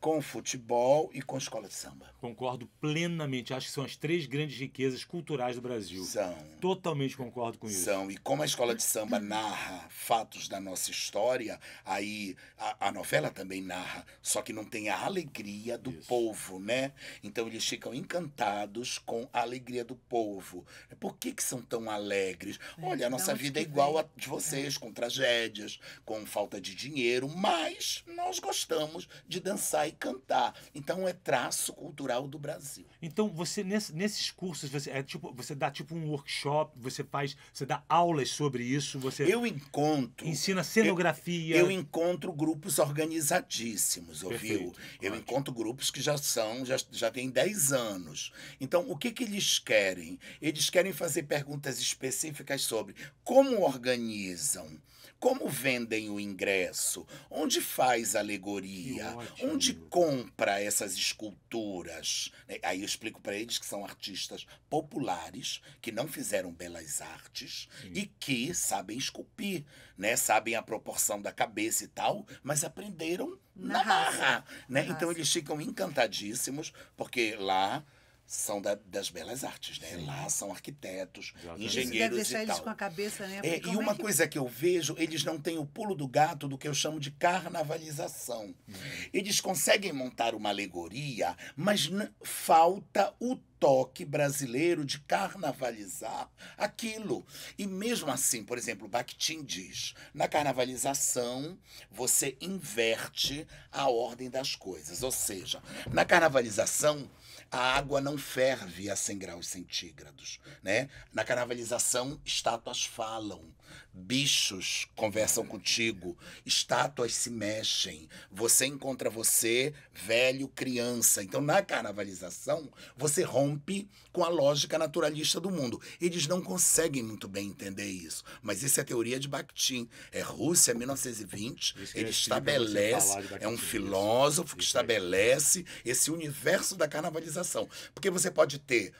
com futebol e com escola de samba. Concordo plenamente. Acho que são as três grandes riquezas culturais do Brasil. São. Totalmente concordo com isso. São. E como a escola de samba narra fatos da nossa história, aí a, a novela também narra, só que não tem a alegria do isso. povo, né? Então eles ficam encantados com a alegria do povo. Por que, que são tão alegres? É, Olha, a nossa vida é igual vem. a de vocês, é. com tragédias, com falta de dinheiro, mas nós gostamos de dançar e cantar. Então é traço cultural do Brasil. Então você nesse, nesses cursos você é tipo você dá tipo um workshop, você faz, você dá aulas sobre isso, você Eu encontro ensina cenografia. Eu, eu encontro grupos organizadíssimos, Perfeito, ouviu? Ótimo. Eu encontro grupos que já são já já tem 10 anos. Então o que que eles querem? Eles querem fazer perguntas específicas sobre como organizam como vendem o ingresso? Onde faz alegoria? Onde compra essas esculturas? Né, aí eu explico para eles que são artistas populares, que não fizeram belas artes Sim. e que sabem esculpir, né? Sabem a proporção da cabeça e tal, mas aprenderam na, na marra, né? Então eles ficam encantadíssimos porque lá são da, das belas artes, né? Sim. Lá são arquitetos, Exatamente. engenheiros Você deve deixar e tal. eles com a cabeça, né? É, e é uma é que... coisa que eu vejo, eles não têm o pulo do gato do que eu chamo de carnavalização. Hum. Eles conseguem montar uma alegoria, mas falta o toque brasileiro de carnavalizar aquilo. E mesmo assim, por exemplo, Bakhtin diz: na carnavalização você inverte a ordem das coisas, ou seja, na carnavalização a água não ferve a 100 graus centígrados, né? Na carnavalização, estátuas falam. Bichos conversam contigo, estátuas se mexem, você encontra você, velho, criança. Então, na carnavalização, você rompe com a lógica naturalista do mundo. Eles não conseguem muito bem entender isso, mas isso é a teoria de Bakhtin. É Rússia, 1920, ele estabelece, é um filósofo que estabelece esse universo da carnavalização. Porque você pode ter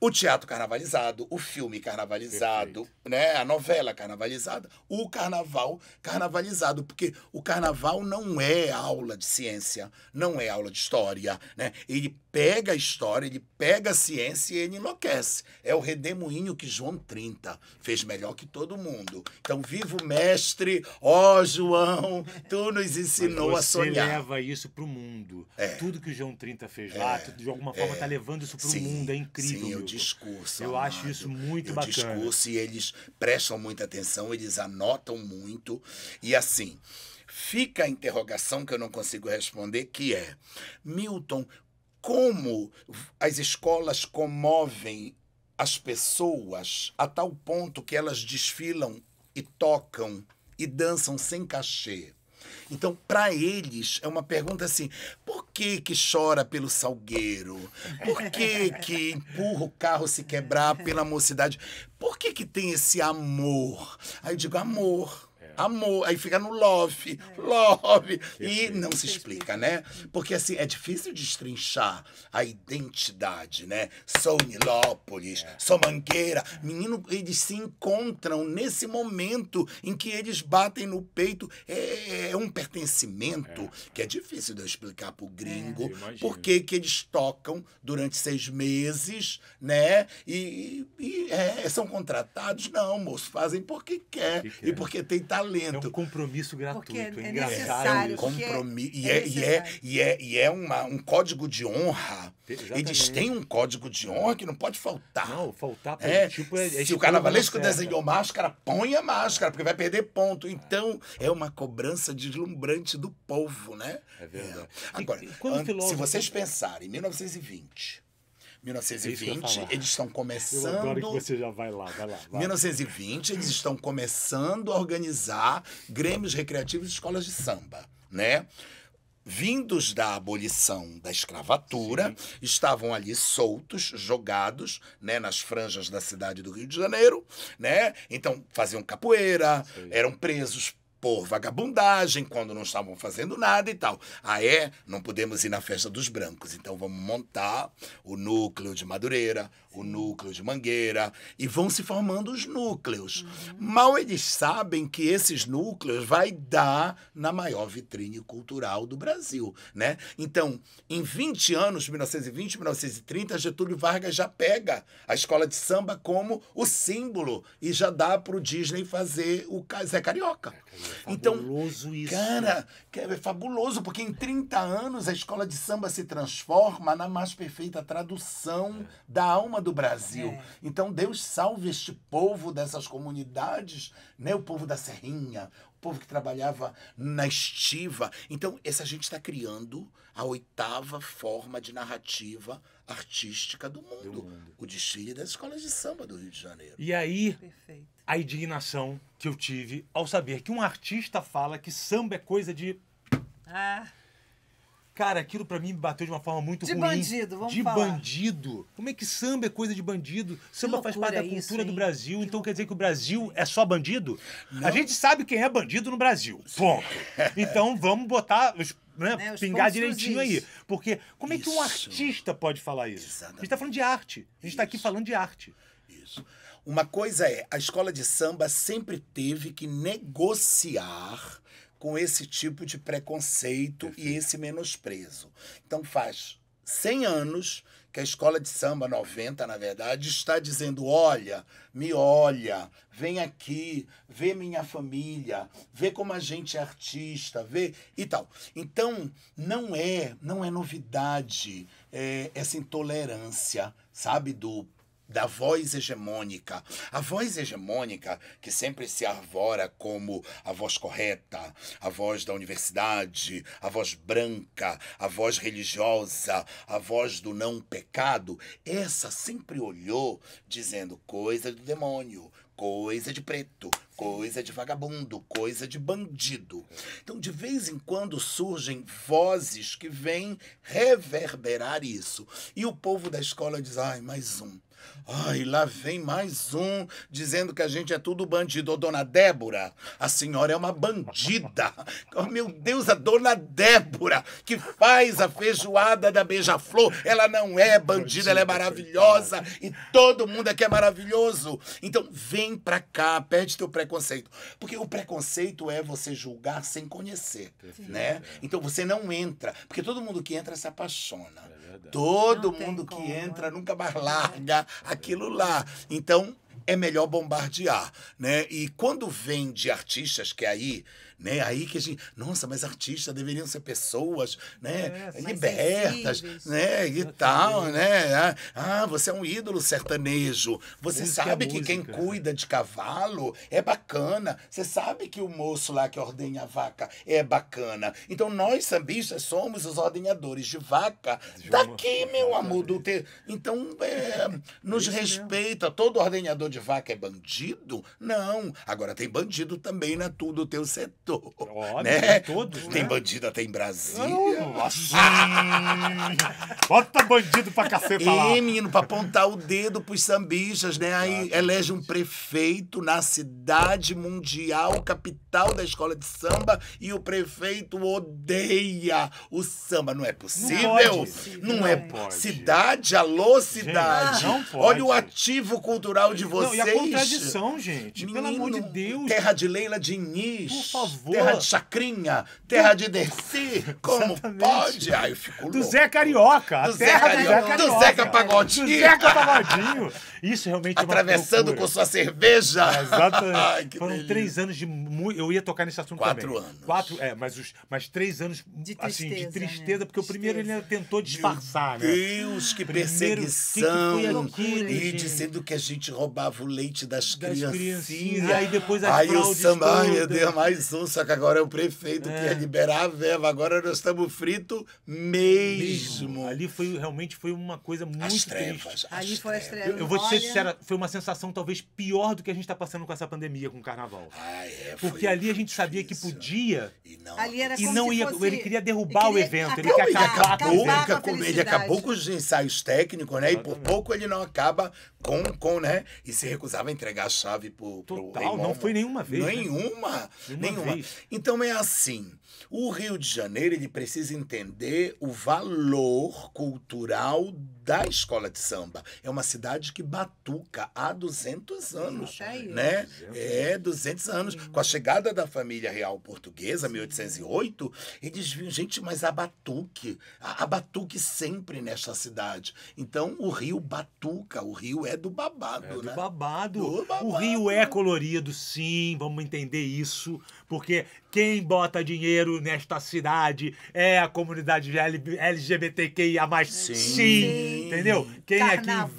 o teatro carnavalizado, o filme carnavalizado, Perfeito. né, a novela carnavalizada, o carnaval carnavalizado, porque o carnaval não é aula de ciência, não é aula de história, né? Ele pega a história, ele pega a ciência e ele enlouquece. É o redemoinho que João 30 fez melhor que todo mundo. Então, viva o mestre, ó oh, João, tu nos ensinou a sonhar. Você leva isso pro mundo. É. Tudo que o João 30 fez lá, é. tu, de alguma forma é. tá levando isso pro Sim. mundo, é incrível. Sim, discurso Eu amado. acho isso muito eu bacana. discurso e eles prestam muita atenção, eles anotam muito. E assim, fica a interrogação que eu não consigo responder, que é, Milton, como as escolas comovem as pessoas a tal ponto que elas desfilam e tocam e dançam sem cachê? Então, para eles, é uma pergunta assim: por que que chora pelo salgueiro? Por que que empurra o carro se quebrar pela mocidade? Por que que tem esse amor? Aí eu digo: amor amor, aí fica no love, é. love. E não se explica, né? Porque assim, é difícil destrinchar a identidade, né? Sou Nilópolis, é. sou Mangueira. Menino, eles se encontram nesse momento em que eles batem no peito. É, é, é um pertencimento que é difícil de eu explicar pro gringo por que eles tocam durante seis meses, né? E, e são contratados, não, moço, fazem porque quer, e porque tem talento talento. É um compromisso gratuito, é, é engraçado. É um compromisso. E é, e é, e é, e é uma, um código de honra. Exatamente. Eles têm um código de honra que não pode faltar. Não, faltar é, tipo, é, é, Se o tipo carnavalesco desenhou máscara, põe a máscara, porque vai perder ponto. Então, é uma cobrança deslumbrante do povo, né? É verdade. É. Agora, e, se vocês pensarem, em 1920 1920, é eles estão começando. Eu adoro que você já vai lá, vai lá. Vai. 1920, eles estão começando a organizar grêmios recreativos e escolas de samba, né? vindos da abolição da escravatura, Sim. estavam ali soltos, jogados, né, nas franjas da cidade do Rio de Janeiro, né? Então faziam capoeira, Sim. eram presos por vagabundagem, quando não estavam fazendo nada e tal. Ah, é? Não podemos ir na festa dos brancos. Então vamos montar o núcleo de Madureira, o núcleo de Mangueira, e vão se formando os núcleos. Uhum. Mal eles sabem que esses núcleos vai dar na maior vitrine cultural do Brasil, né? Então, em 20 anos, 1920, 1930, Getúlio Vargas já pega a escola de samba como o símbolo e já dá para o Disney fazer o Zé Carioca. É então, fabuloso então, isso. Cara, é fabuloso, porque em 30 anos a escola de samba se transforma na mais perfeita tradução é. da alma do Brasil. É. Então, Deus salve este povo dessas comunidades, né? o povo da Serrinha, o povo que trabalhava na estiva. Então, essa gente está criando a oitava forma de narrativa artística do mundo, do mundo. o desfile das escolas de samba do Rio de Janeiro. E aí, Perfeito a indignação que eu tive ao saber que um artista fala que samba é coisa de. Ah. Cara, aquilo para mim bateu de uma forma muito de ruim. De bandido, vamos De falar. bandido. Como é que samba é coisa de bandido? Samba faz parte da cultura isso, do Brasil, que então loucura. quer dizer que o Brasil é só bandido? Não. A gente sabe quem é bandido no Brasil. Ponto. Então vamos botar, né, né pingar direitinho aí. Porque como isso. é que um artista pode falar isso? Exatamente. A gente tá falando de arte. A gente está tá aqui falando de arte. Isso. Uma coisa é, a escola de samba sempre teve que negociar com esse tipo de preconceito Perfeito. e esse menosprezo. Então faz 100 anos que a escola de samba 90, na verdade, está dizendo: "Olha, me olha, vem aqui, vê minha família, vê como a gente é artista, vê e tal". Então, não é, não é novidade é, essa intolerância, sabe, do da voz hegemônica. A voz hegemônica que sempre se arvora como a voz correta, a voz da universidade, a voz branca, a voz religiosa, a voz do não pecado, essa sempre olhou dizendo coisa do demônio, coisa de preto, coisa de vagabundo, coisa de bandido. Então, de vez em quando surgem vozes que vêm reverberar isso. E o povo da escola diz: ai, mais um Ai, lá vem mais um dizendo que a gente é tudo bandido. Ô, dona Débora, a senhora é uma bandida. Oh, meu Deus, a dona Débora, que faz a feijoada da Beija-Flor, ela não é bandida, ela é maravilhosa e todo mundo aqui é maravilhoso. Então, vem pra cá, perde teu preconceito. Porque o preconceito é você julgar sem conhecer, né? Então, você não entra, porque todo mundo que entra se apaixona. É todo não mundo que como. entra é. nunca mais é larga aquilo lá. Então, é melhor bombardear, né? E quando vem de artistas que aí né? Aí que a gente, nossa, mas artistas deveriam ser pessoas, né? É, é libertas, né? E tal, né? Ah, ah, você é um ídolo sertanejo. Você música é sabe é que quem cuida de cavalo é bacana. Você sabe que o moço lá que ordenha a vaca é bacana. Então nós sambistas somos os ordenhadores de vaca de daqui, uma... meu amor, do Então é, <laughs> nos Isso respeita. Mesmo. Todo ordenhador de vaca é bandido? Não. Agora tem bandido também na né? tudo teu setor bandido. Óbvio, né? né? todos, Tem né? bandido até em Brasília. nossa. Bota bandido pra cacete lá. E, menino, pra apontar o dedo pros sambistas, né? Aí ah, elege um prefeito na cidade mundial, capital da escola de samba, e o prefeito odeia o samba. Não é possível? Não, pode, não, não é. Pode. Cidade, alô, cidade. Gente, não pode. Olha o ativo cultural de vocês. Não, e a contradição, gente. Menino, pelo amor de Deus. Terra de Leila Diniz. Por favor. Terra de Chacrinha, terra de Dercy, <laughs> como Exatamente. pode? Aí ficou Do Zé Carioca, do Zé Carioca, do, do Zeca Pagodinho. Do Zeca Pagodinho. Isso realmente é Atravessando com sua cerveja. exatamente. Ai, Foram delícia. três anos de muito... Eu ia tocar nesse assunto Quatro também. anos. Quatro, é, mas, os, mas três anos, de assim, tristeza, de tristeza, né? porque o primeiro ele tentou disfarçar, Meu né? Deus, que primeiro, perseguição. Que loucura, e gente. dizendo que a gente roubava o leite das, das criancinhas. Aí depois as Aí o samba, ai mais um pensa que agora é o prefeito é. que ia é. liberar a verba, agora nós estamos fritos mesmo. mesmo. Ali foi realmente foi uma coisa muito as trevas, Ali foi as trevas. Eu, eu vou te ser sincera, foi uma sensação talvez pior do que a gente está passando com essa pandemia, com o carnaval. Ah, é, Porque ali a gente sabia que podia e não, ali era e não ia. Fosse... Ele queria derrubar ele queria o evento, ele queria acabar, com o evento. Com, ele acabou com os ensaios técnicos, né? E por pouco ele não acaba com, com, né? E se recusava a entregar a chave pro. Total, pro não foi nenhuma vez. Nenhuma. Né? Nenhuma. nenhuma. Então é assim. O Rio de Janeiro ele precisa entender o valor cultural da escola de samba. É uma cidade que batuca há 200 né? anos, é, né? 200. É, 200 anos. Com a chegada da família real portuguesa, 1808, eles viram, gente, mas a batuque, a, batuque sempre nesta cidade. Então, o Rio batuca, o Rio é do babado, é né? Babado. Do babado. O Rio é colorido, sim, vamos entender isso, porque quem bota dinheiro nesta cidade é a comunidade LGBTQIA. Sim. Sim. Entendeu? Quem é carnaval. aqui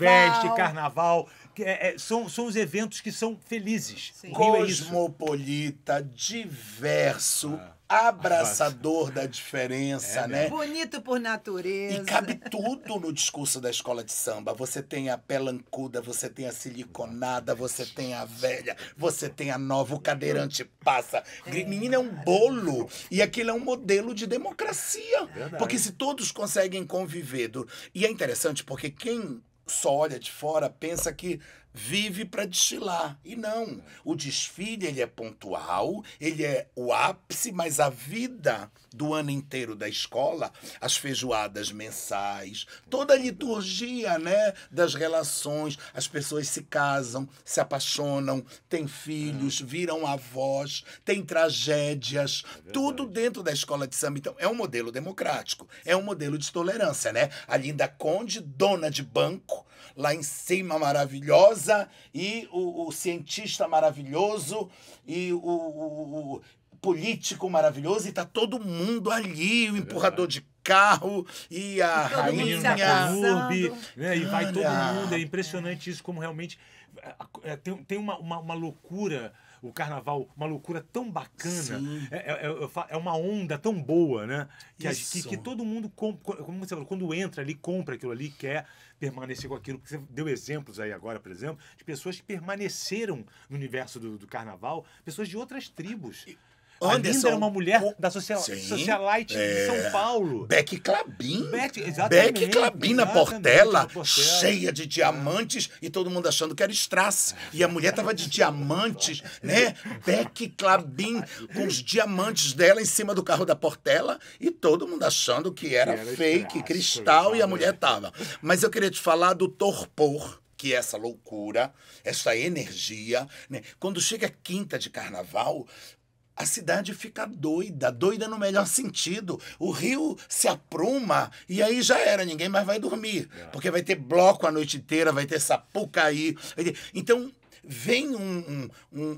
investe, carnaval. É, é, são, são os eventos que são felizes. Sim. É Cosmopolita, diverso. Ah abraçador da diferença, é, né? Bonito por natureza. E cabe tudo no discurso da escola de samba. Você tem a pelancuda, você tem a siliconada, você tem a velha, você tem a nova, o cadeirante passa. É. Menina é um bolo. E aquilo é um modelo de democracia. É verdade. Porque se todos conseguem conviver. Do... E é interessante porque quem só olha de fora pensa que vive para desfilar. E não, o desfile ele é pontual, ele é o ápice, mas a vida do ano inteiro da escola, as feijoadas mensais, toda a liturgia, né, das relações, as pessoas se casam, se apaixonam, têm filhos, é. viram avós, têm tragédias, é tudo dentro da escola de samba. Então, é um modelo democrático, é um modelo de tolerância, né? A Linda Conde, dona de banco, lá em cima maravilhosa e o, o cientista maravilhoso e o, o, o político maravilhoso e tá todo mundo ali, o é empurrador de carro e a e rainha. Clube, né, e vai todo mundo, é impressionante isso, como realmente é, é tem, tem uma, uma, uma loucura o carnaval uma loucura tão bacana, é, é, é, é, uma onda tão boa, né? Que, a, que, que, todo mundo, compra, como você falou, quando entra ali, compra aquilo ali, quer permanecer com aquilo. você deu exemplos aí agora, por exemplo, de pessoas que permaneceram no universo do, do carnaval, pessoas de outras tribos. E Anderson, a Linda era uma mulher o... da social, Sim, socialite é... de São Paulo. Beck Clabin. Beck, Clabin na Portela, cheia de diamantes e todo mundo achando que era Strass. É. E a mulher tava de diamantes, né? Beck Clabin com os diamantes dela em cima do carro da Portela e todo mundo achando que era, que era fake, cristal e a mulher tava. Mas eu queria te falar do torpor que é essa loucura, essa energia. Né? Quando chega a quinta de carnaval, a cidade fica doida, doida no melhor sentido. O rio se apruma e aí já era, ninguém mais vai dormir. É. Porque vai ter bloco a noite inteira, vai ter sapuca aí. ter... Então, vem um, um, um,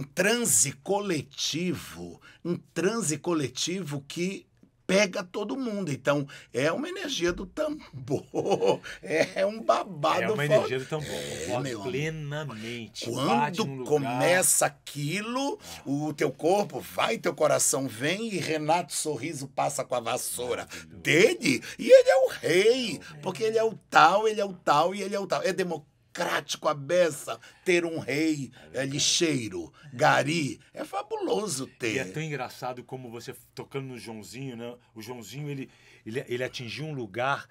um transe coletivo, um transe coletivo que pega todo mundo. Então, é uma energia do tambor. <laughs> É, é um babado. É uma forte. energia do tambor. É, plenamente. Quando começa lugar. aquilo, ah. o teu corpo vai, teu coração vem e Renato Sorriso passa com a vassoura dele. E ele é, é o rei, porque ele é o tal, ele é o tal e ele é o tal. É democrático democrático a beça ter um rei é eh, lixeiro, gari. É fabuloso ter. E é tão engraçado como você tocando no Joãozinho, né? O Joãozinho, ele, ele, ele atingiu um lugar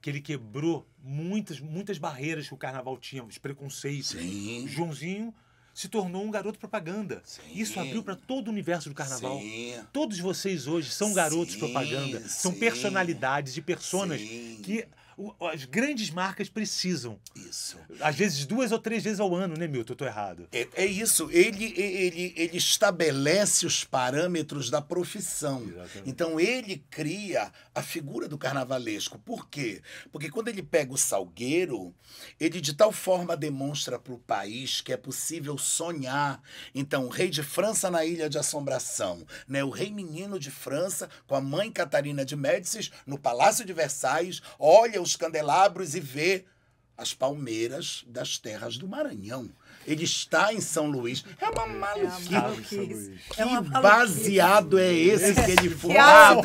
que ele quebrou muitas, muitas barreiras que o carnaval tinha, os preconceitos. Sim. O Joãozinho se tornou um garoto propaganda. Sim. Isso abriu para todo o universo do carnaval. Sim. Todos vocês hoje são garotos Sim. propaganda, são personalidades e personas que as grandes marcas precisam. Isso. Às vezes duas ou três vezes ao ano, né, Milton? Eu tô errado. É, é isso. Ele, ele, ele estabelece os parâmetros da profissão. Exatamente. Então ele cria a figura do carnavalesco. Por quê? Porque quando ele pega o salgueiro, ele de tal forma demonstra para o país que é possível sonhar. Então, o rei de França na Ilha de Assombração, né? o rei menino de França com a mãe Catarina de Médicis no Palácio de Versailles, olha os candelabros e ver as palmeiras das terras do Maranhão. Ele está em São Luís. É uma maluquice. É, Que é uma é baseado é esse que ele fumava?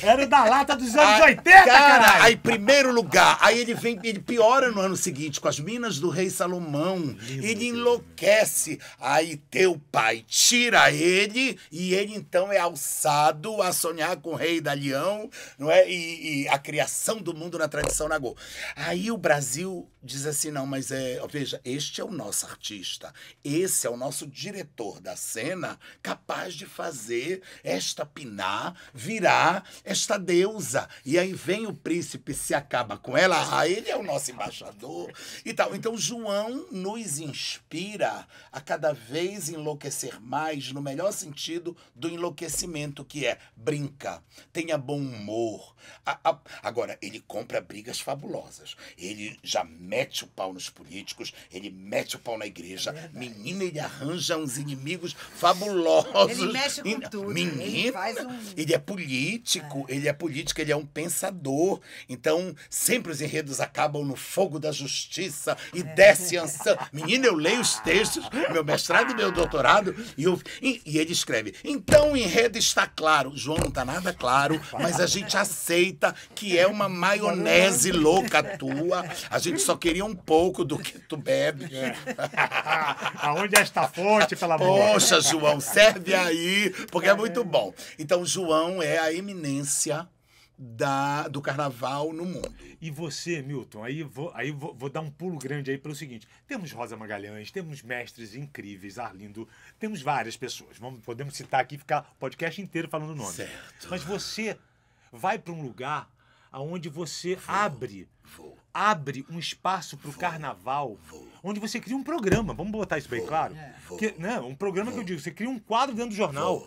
É Era da lata dos anos 80, cara. Caralho. Aí, primeiro lugar, aí ele vem, ele piora no ano seguinte com as minas do rei Salomão. Ele enlouquece. Aí teu pai tira ele e ele então é alçado a sonhar com o rei da Leão, não é? E, e a criação do mundo na tradição Nagô. Aí o Brasil diz assim: não, mas é, veja, este é o nosso artista. Esse é o nosso diretor da cena, capaz de fazer esta pinar virar esta deusa. E aí vem o príncipe, se acaba com ela, <laughs> ah, ele é o nosso embaixador e tal. Então, João nos inspira a cada vez enlouquecer mais, no melhor sentido do enlouquecimento, que é brinca, tenha bom humor. A, a... Agora, ele compra brigas fabulosas. Ele já mete o pau nos políticos, ele mete o pau na igreja. É Menina, ele arranja uns ah. inimigos fabulosos. Ele mexe com tudo. Menina, ele, um... ele é político, é. ele é político, ele é um pensador. Então, sempre os enredos acabam no fogo da justiça e é. desce ansan. Menina, eu leio os textos, meu mestrado e meu doutorado, e, eu, e, e ele escreve. Então, o enredo está claro. João não está nada claro, tá mas a gente aceita que é uma maionese louca tua. A gente só queria um pouco do que tu bebe. É. <laughs> Aonde é esta fonte, pelo amor? Poxa, João, serve aí, porque é muito bom. Então, João é a eminência da, do carnaval no mundo. E você, Milton, aí, vou, aí vou, vou, dar um pulo grande aí pelo seguinte: temos Rosa Magalhães, temos mestres incríveis, Arlindo, temos várias pessoas. Vamos, podemos citar aqui ficar o podcast inteiro falando o nome. Certo. Mas você vai para um lugar aonde você vou, abre vou abre um espaço para o carnaval onde você cria um programa. Vamos botar isso bem claro. Que, né, um programa que eu digo, você cria um quadro dentro do jornal.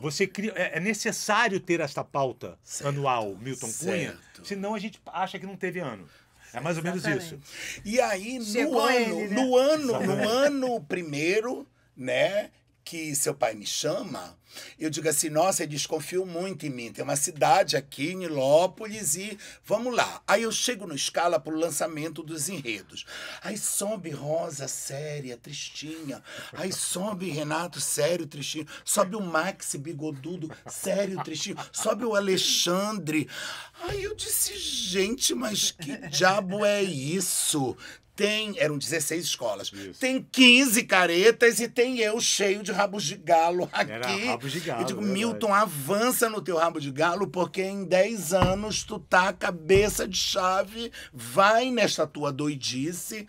Você cria. É, é necessário ter esta pauta certo, anual, Milton Cunha. Senão a gente acha que não teve ano. É mais ou menos Exatamente. isso. E aí, no Chegou ano, ele, né? no ano, Exatamente. no ano primeiro, né, que seu pai me chama, eu digo assim, nossa, ele desconfiou muito em mim. Tem uma cidade aqui, Nilópolis, e vamos lá. Aí eu chego no Escala para o lançamento dos enredos. Aí sobe Rosa, séria, tristinha. Aí sobe Renato, sério, tristinho. Sobe o Max Bigodudo, sério, tristinho. Sobe o Alexandre. Aí eu disse, gente, mas que diabo é isso? tem, eram 16 escolas, Isso. tem 15 caretas e tem eu cheio de rabos de galo aqui. Era rabo de galo. Eu digo, é verdade. Milton, avança no teu rabo de galo, porque em 10 anos tu tá cabeça de chave, vai nesta tua doidice.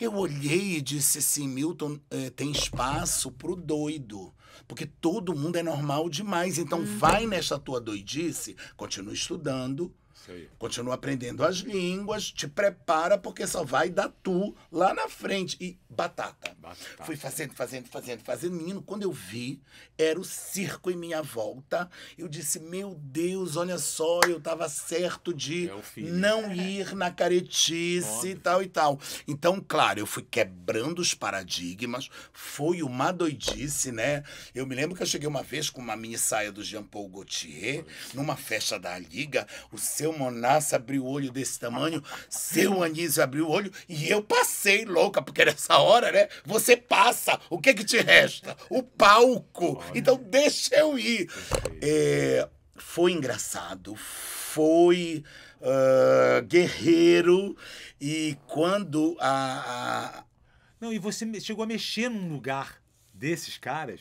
Eu olhei e disse assim, Milton, é, tem espaço pro doido porque todo mundo é normal demais. Então, hum. vai nesta tua doidice, continua estudando, Sei. Continua aprendendo as línguas, te prepara, porque só vai dar tu lá na frente. E batata. batata. Fui fazendo, fazendo, fazendo, fazendo. Menino, quando eu vi, era o circo em minha volta. Eu disse, meu Deus, olha só, eu estava certo de é não ir na caretice e tal e tal. Então, claro, eu fui quebrando os paradigmas. Foi uma doidice, né? Eu me lembro que eu cheguei uma vez com uma mini saia do Jean Paul Gaultier, numa festa da Liga. O seu seu Monassa abriu o olho desse tamanho, seu Anísio abriu o olho e eu passei louca, porque nessa hora, né? Você passa. O que que te resta? O palco. Olha. Então deixa eu ir. É, foi engraçado, foi uh, guerreiro e quando a, a, Não, e você chegou a mexer num lugar desses caras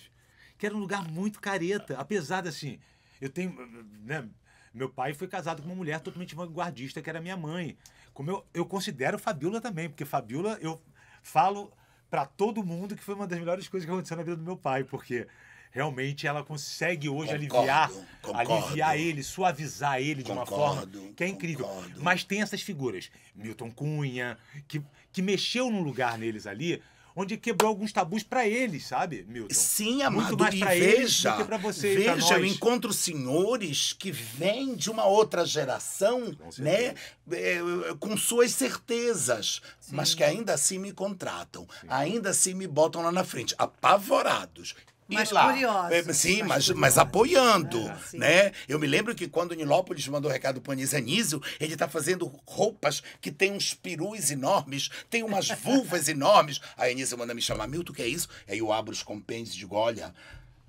que era um lugar muito careta, apesar de assim. Eu tenho. Né, meu pai foi casado com uma mulher totalmente vanguardista, que era minha mãe. Como eu, eu considero Fabiola também, porque Fabiola, eu falo para todo mundo que foi uma das melhores coisas que aconteceu na vida do meu pai, porque realmente ela consegue hoje concordo, aliviar concordo, aliviar ele, suavizar ele de uma forma que é incrível. Mas tem essas figuras, Milton Cunha, que, que mexeu num lugar neles ali onde quebrou alguns tabus para eles, sabe, Milton? Sim, amado. Muito mais para eles do que para você. Veja, eu encontro senhores que vêm de uma outra geração, com né? É, com suas certezas, Sim. mas que ainda assim me contratam, Sim. ainda assim me botam lá na frente, apavorados. É, mas lá. Curiosos, é, sim, mas, curiosos. mas apoiando, né? Eu me lembro que quando o Nilópolis mandou o recado para o Anísio, ele está fazendo roupas que tem uns perus enormes, tem umas vulvas <laughs> enormes. A Anísio manda me chamar, Milton, o que é isso? Aí eu abro os compêndios e digo, olha...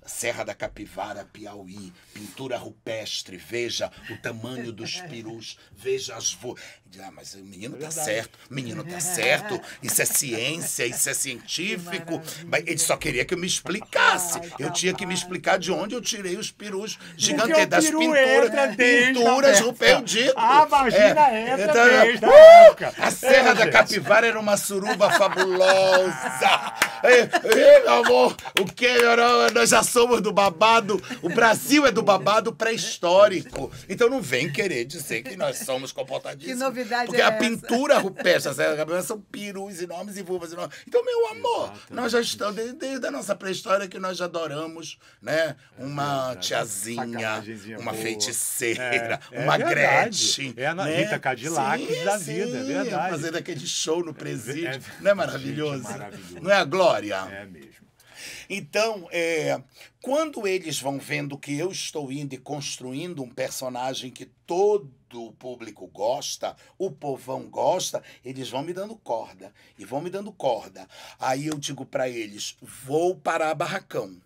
Serra da Capivara, Piauí, pintura rupestre, veja o tamanho dos perus, veja as vo... Ah, mas o menino tá certo, o menino tá certo, isso é ciência, isso é científico. Mas ele só queria que eu me explicasse. Ai, eu tinha que me explicar de onde eu tirei os perus gigantes das peru pinturas, pinturas rupestres. A ah, vagina é, entra então, uh, A Serra é, da Capivara era uma suruba fabulosa. ei, ei, meu amor, o que nós já somos é do babado, o Brasil é do babado pré-histórico. Então não vem querer dizer que nós somos comportadíssimos. Que novidade Porque é a essa? pintura rupestre, as são perus enormes e vulvas enormes. Então, meu amor, Exatamente. nós já estamos, desde, desde a nossa pré-história que nós já adoramos, né? Uma é, tiazinha, uma boa. feiticeira, é, uma é Gretchen. É a Anitta né? Cadillac sim, da sim, vida, é verdade. Fazendo aquele show no é presídio. não é <laughs> maravilhoso? Gente, maravilhoso? Não é a glória? É mesmo. Então, é, quando eles vão vendo que eu estou indo e construindo um personagem que todo o público gosta, o povão gosta, eles vão me dando corda e vão me dando corda. Aí eu digo para eles: vou para a barracão.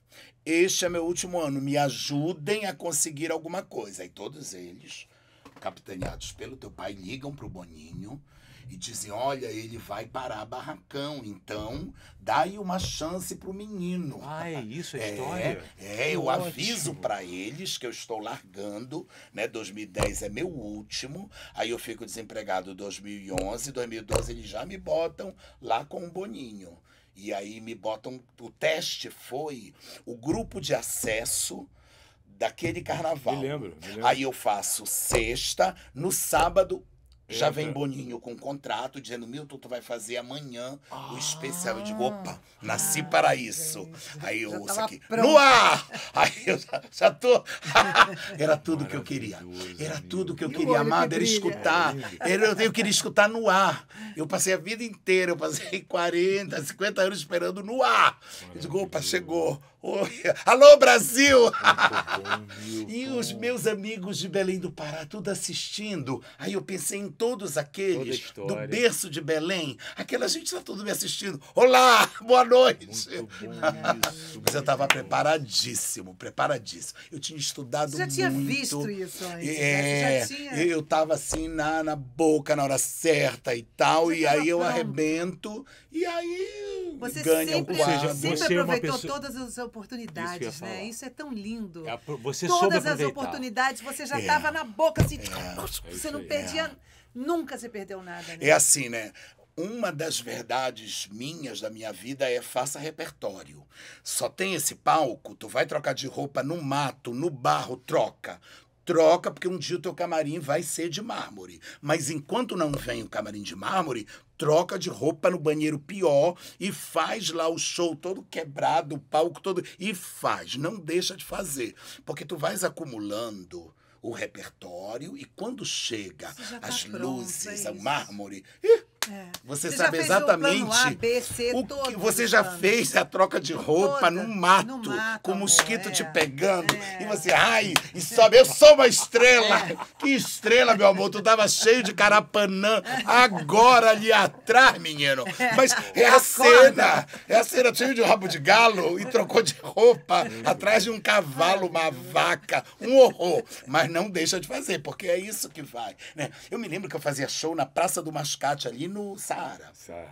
Este é meu último ano, me ajudem a conseguir alguma coisa. E todos eles capitaneados pelo teu pai, ligam para o Boninho e dizem: olha, ele vai parar barracão, então dai uma chance para o menino. Ah, é isso, <laughs> é história? É, é eu Ótimo. aviso para eles que eu estou largando, né? 2010 é meu último, aí eu fico desempregado 2011, 2012 eles já me botam lá com o Boninho. E aí me botam. O teste foi o grupo de acesso daquele carnaval. Me lembro, me lembro. Aí eu faço sexta, no sábado já é, vem Boninho com um contrato dizendo: Milton, tu vai fazer amanhã ah, o especial. Eu digo: ah, opa, nasci para isso. Gente, Aí eu ouço aqui: pronto. no ar! Aí eu já, já tô. <laughs> era tudo que eu queria. Era tudo que eu queria, amado, era escutar. Era, eu, eu queria escutar no ar. Eu passei a vida inteira, eu passei 40, <laughs> 50 anos esperando no ar. Eu digo: opa, chegou <laughs> Alô, Brasil! <laughs> e os meus amigos de Belém do Pará, tudo assistindo. Aí eu pensei em todos aqueles do berço de Belém. Aquela gente está tudo me assistindo. Olá, <laughs> boa noite! Isso, Mas eu estava preparadíssimo, preparadíssimo. Eu tinha estudado Você já muito. tinha visto isso antes, né? é, já Eu estava assim na, na boca, na hora certa e tal. Você e aí eu arrebento. E aí você sempre, sempre é aproveitou pessoa... todas as oportunidades, Isso né? Isso é tão lindo. É, você todas as oportunidades, você já estava é. na boca, assim, é. é você não é. perdia, nunca se perdeu nada. Né? É assim, né? Uma das verdades minhas da minha vida é faça repertório. Só tem esse palco, tu vai trocar de roupa no mato, no barro, troca troca, porque um dia o teu camarim vai ser de mármore. Mas enquanto não vem o camarim de mármore, troca de roupa no banheiro pior e faz lá o show todo quebrado, o palco todo. E faz, não deixa de fazer. Porque tu vais acumulando o repertório e quando chega tá as pronto, é luzes, é o mármore. Ih, é. Você, você, sabe exatamente. a, B, C, o que você já plano. fez a troca de roupa no mato, mato, com o mosquito é. te pegando. É. E você, ai, e sobe, eu sou uma estrela! É. Que estrela, meu amor! Tu tava cheio de carapanã agora ali atrás, menino. Mas é a cena! É a cena cheio de rabo de galo e trocou de roupa atrás de um cavalo, uma vaca, um horror. Mas não deixa de fazer, porque é isso que vai. Né? Eu me lembro que eu fazia show na Praça do Mascate ali no Saara. Saara.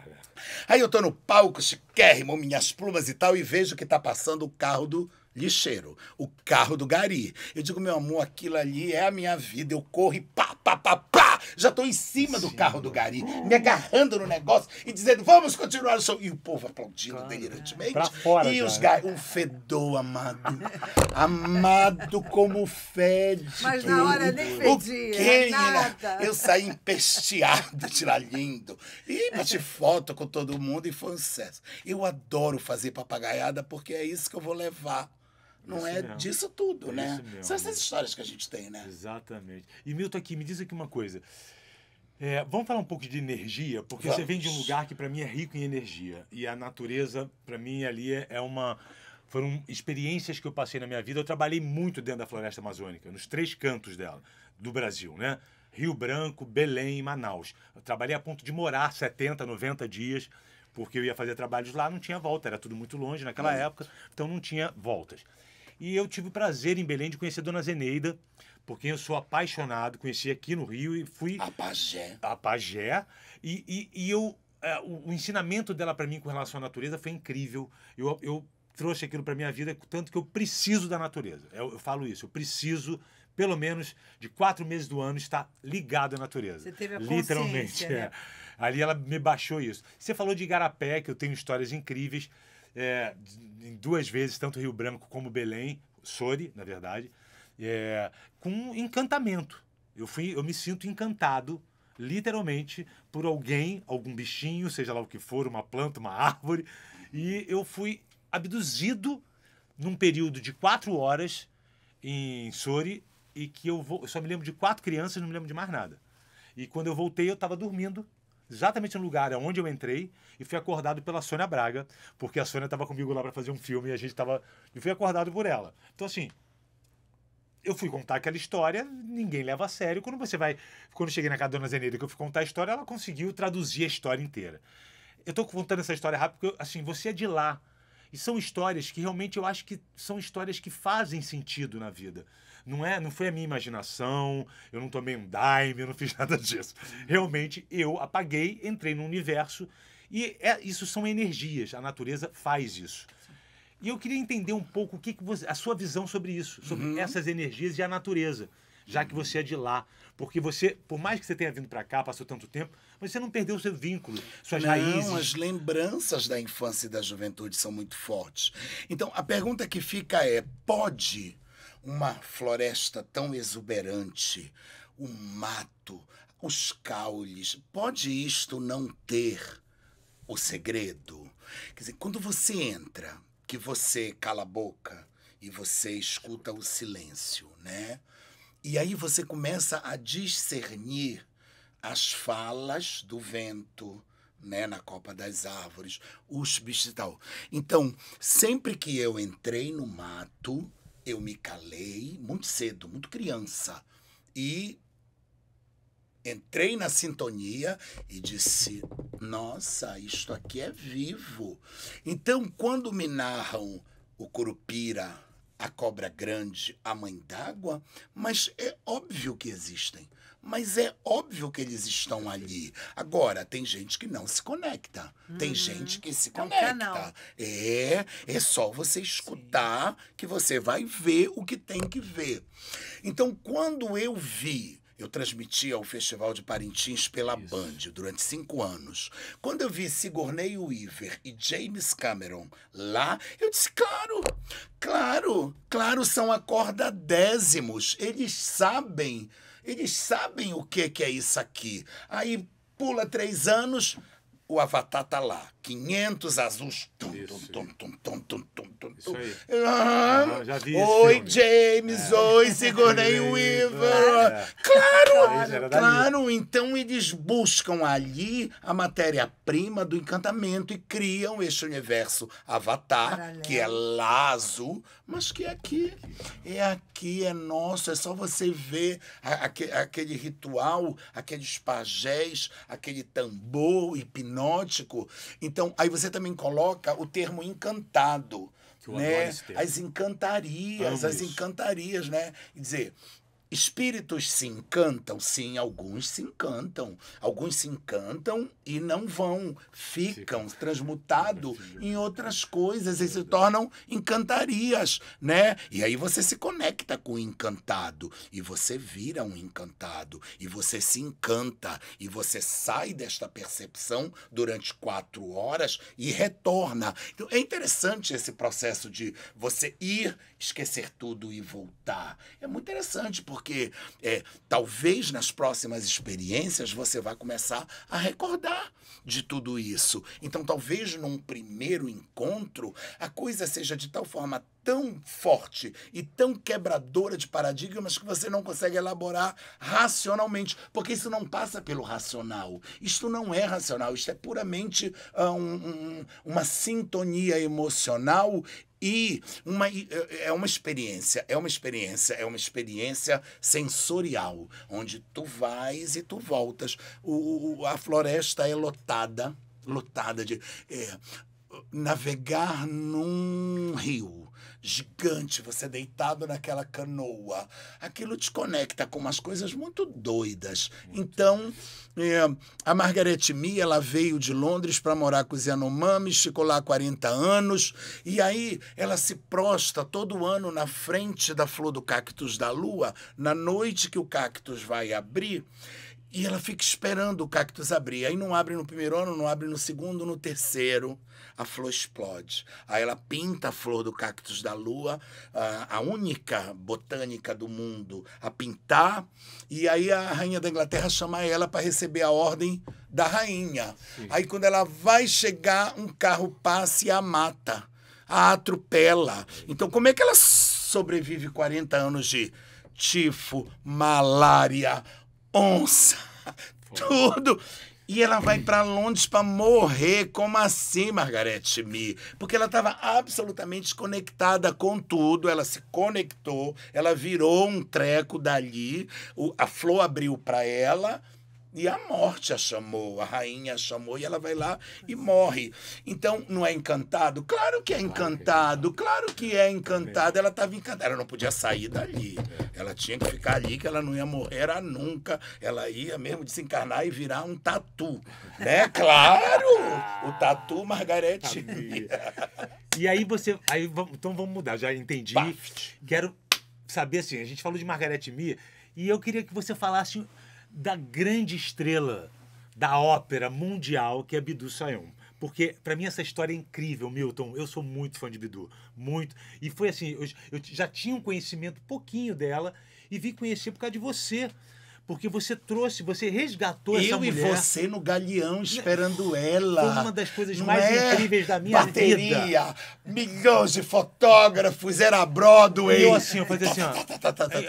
Aí eu tô no palco, chiquérrimo, minhas plumas e tal, e vejo que tá passando o carro do lixeiro, o carro do gari. Eu digo, meu amor, aquilo ali é a minha vida, eu corro e pá, pá, pá, pá! já estou em cima do carro do Gari, me agarrando no negócio e dizendo, vamos continuar o show. E o povo aplaudindo cara, delirantemente. Pra fora, e os né? Gari, um fedor amado. amado como fede. Mas na hora nem fedia, quem, né? nada. Eu saí empesteado <laughs> tiralindo. lindo. E bati foto com todo mundo e foi um sucesso. Eu adoro fazer papagaiada porque é isso que eu vou levar não é mesmo. disso tudo, é né? São essas histórias que a gente tem, né? Exatamente. E Milton, aqui, me diz aqui uma coisa. É, vamos falar um pouco de energia, porque vamos. você vem de um lugar que para mim é rico em energia. E a natureza, para mim, ali é, é uma. Foram experiências que eu passei na minha vida. Eu trabalhei muito dentro da floresta amazônica, nos três cantos dela, do Brasil, né? Rio Branco, Belém e Manaus. Eu trabalhei a ponto de morar 70, 90 dias, porque eu ia fazer trabalhos lá, não tinha volta, era tudo muito longe naquela hum. época, então não tinha voltas. E eu tive o prazer em Belém de conhecer a Dona Zeneida, porque eu sou apaixonado. Conheci aqui no Rio e fui. A Pajé. A Pajé. E, e, e eu. É, o, o, ensinamento dela para mim com relação à natureza foi incrível. Eu, eu trouxe aquilo para minha vida, tanto que eu preciso da natureza. Eu, eu falo isso, eu preciso pelo menos de quatro meses do ano está ligado à natureza. Você teve a Literalmente, né? é. Ali ela me baixou isso. Você falou de Igarapé, que eu tenho histórias incríveis é, em duas vezes, tanto Rio Branco como Belém, Sori, na verdade, é, com encantamento. Eu, fui, eu me sinto encantado, literalmente, por alguém, algum bichinho, seja lá o que for, uma planta, uma árvore, e eu fui abduzido num período de quatro horas em Sori e que eu, vou, eu só me lembro de quatro crianças, não me lembro de mais nada. E quando eu voltei, eu estava dormindo exatamente no lugar onde eu entrei e fui acordado pela Sônia Braga, porque a Sônia estava comigo lá para fazer um filme e a gente estava. E fui acordado por ela. Então, assim. Eu fui contar aquela história, ninguém leva a sério. Quando você vai. Quando eu cheguei na casa da Dona Zeneira que eu fui contar a história, ela conseguiu traduzir a história inteira. Eu estou contando essa história rápido porque, assim, você é de lá. E são histórias que realmente eu acho que são histórias que fazem sentido na vida. Não, é, não foi a minha imaginação, eu não tomei um dime, eu não <laughs> fiz nada disso. Realmente eu apaguei, entrei no universo e é, isso são energias, a natureza faz isso. E eu queria entender um pouco o que, que você, a sua visão sobre isso, sobre uhum. essas energias e a natureza, já que você é de lá. Porque você, por mais que você tenha vindo para cá, passou tanto tempo, você não perdeu seu vínculo, suas não, raízes. As lembranças da infância e da juventude são muito fortes. Então, a pergunta que fica é: pode uma floresta tão exuberante, o mato, os caules, pode isto não ter o segredo? Quer dizer, quando você entra, que você cala a boca e você escuta o silêncio, né? E aí você começa a discernir as falas do vento, né, na copa das árvores, os bichos e tal. Então, sempre que eu entrei no mato, eu me calei muito cedo, muito criança, e entrei na sintonia e disse: Nossa, isto aqui é vivo. Então, quando me narram o curupira, a cobra grande, a mãe d'água, mas é óbvio que existem. Mas é óbvio que eles estão ali. Agora, tem gente que não se conecta. Uhum. Tem gente que se é conecta. É, é só você escutar Sim. que você vai ver o que tem que ver. Então, quando eu vi eu transmitia o Festival de Parintins pela Isso. Band durante cinco anos. Quando eu vi Sigourney Weaver e James Cameron lá, eu disse, claro, claro, claro, são acorda décimos. Eles sabem eles sabem o que, que é isso aqui. Aí pula três anos, o Avatar tá lá. 500 azuis. isso, aí. Ah, já oi, James, é. oi, Sigourney Weaver. É. Claro, claro. Então eles buscam ali a matéria-prima do encantamento e criam este universo Avatar, que é lazo, mas que é aqui. É aqui, é nosso. É só você ver aquele, aquele ritual, aqueles pajés, aquele tambor hipnótico. Então, então, aí você também coloca o termo encantado. Né? As encantarias, Amo as isso. encantarias, né? E dizer, Espíritos se encantam, sim, alguns se encantam. Alguns se encantam e não vão, ficam sim. transmutado em outras coisas e se tornam encantarias, né? E aí você se conecta com o encantado e você vira um encantado e você se encanta e você sai desta percepção durante quatro horas e retorna. Então é interessante esse processo de você ir, esquecer tudo e voltar. É muito interessante porque porque é, talvez nas próximas experiências você vai começar a recordar de tudo isso. Então, talvez num primeiro encontro a coisa seja de tal forma tão forte e tão quebradora de paradigmas que você não consegue elaborar racionalmente, porque isso não passa pelo racional. Isto não é racional, isto é puramente uh, um, um, uma sintonia emocional e uma, eh, eh, é uma experiência, é uma experiência, é uma experiência sensorial, onde tu vais e tu voltas. O, a floresta é lotada, lotada de. É, navegar num rio gigante, você deitado naquela canoa. Aquilo te conecta com umas coisas muito doidas. Muito. Então, é, a Margaret mia ela veio de Londres para morar com os Yanomamis, ficou lá 40 anos, e aí ela se prosta todo ano na frente da flor do cactus da lua, na noite que o cactus vai abrir, e ela fica esperando o cactus abrir. Aí não abre no primeiro ano, não abre no segundo, no terceiro a flor explode. Aí ela pinta a flor do cactus da lua, a única botânica do mundo a pintar, e aí a rainha da Inglaterra chama ela para receber a ordem da rainha. Sim. Aí quando ela vai chegar, um carro passa e a mata, a atropela. Então como é que ela sobrevive 40 anos de tifo, malária, onça, Pô. tudo? E ela vai para Londres para morrer. Como assim, Margaret Me? Porque ela estava absolutamente conectada com tudo. Ela se conectou, ela virou um treco dali. O, a flor abriu para ela e a morte a chamou, a rainha a chamou, e ela vai lá e morre. Então, não é encantado? Claro que é, é encantado, claro que é encantado. Ela estava encantada, ela não podia sair dali. É. Ela tinha que ficar ali, que ela não ia morrer era nunca. Ela ia mesmo desencarnar e virar um tatu. Né? <laughs> Claro! O tatu Margarete. Tá <laughs> e aí você. Aí, então vamos mudar, já entendi. Quero saber assim, a gente falou de Margarete Mia, e eu queria que você falasse da grande estrela da ópera mundial que é Bidu Sayum. Porque, para mim, essa história é incrível, Milton. Eu sou muito fã de Bidu. Muito. E foi assim, eu, eu já tinha um conhecimento pouquinho dela e vim conhecer por causa de você. Porque você trouxe, você resgatou eu essa mulher. Eu e você no galeão né? esperando ela. Foi uma das coisas Não mais é incríveis da minha bateria, vida. milhões de fotógrafos, era Broadway. E eu assim, eu fazia assim, ó.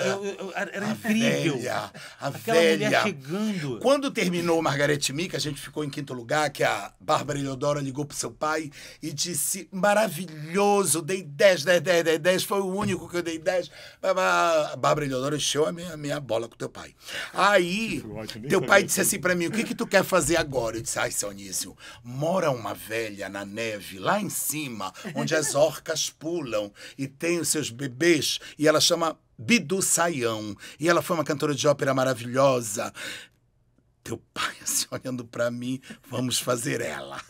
Eu, eu, era a incrível. Velha, a Aquela velha. mulher chegando. Quando terminou Margarete Mica, a gente ficou em quinto lugar, que a Bárbara Eleodora ligou pro seu pai e disse, maravilhoso, dei 10, 10, 10, 10, 10, foi o único que eu dei 10. A Bárbara Eleodora encheu a minha, minha bola com teu pai. Aí, teu pai disse assim para mim: o que, que tu quer fazer agora? Eu disse: ai, seu Anísio, mora uma velha na neve, lá em cima, onde as <laughs> orcas pulam e tem os seus bebês, e ela chama. Bidu Saião, e ela foi uma cantora de ópera maravilhosa teu pai assim olhando para mim, vamos fazer ela.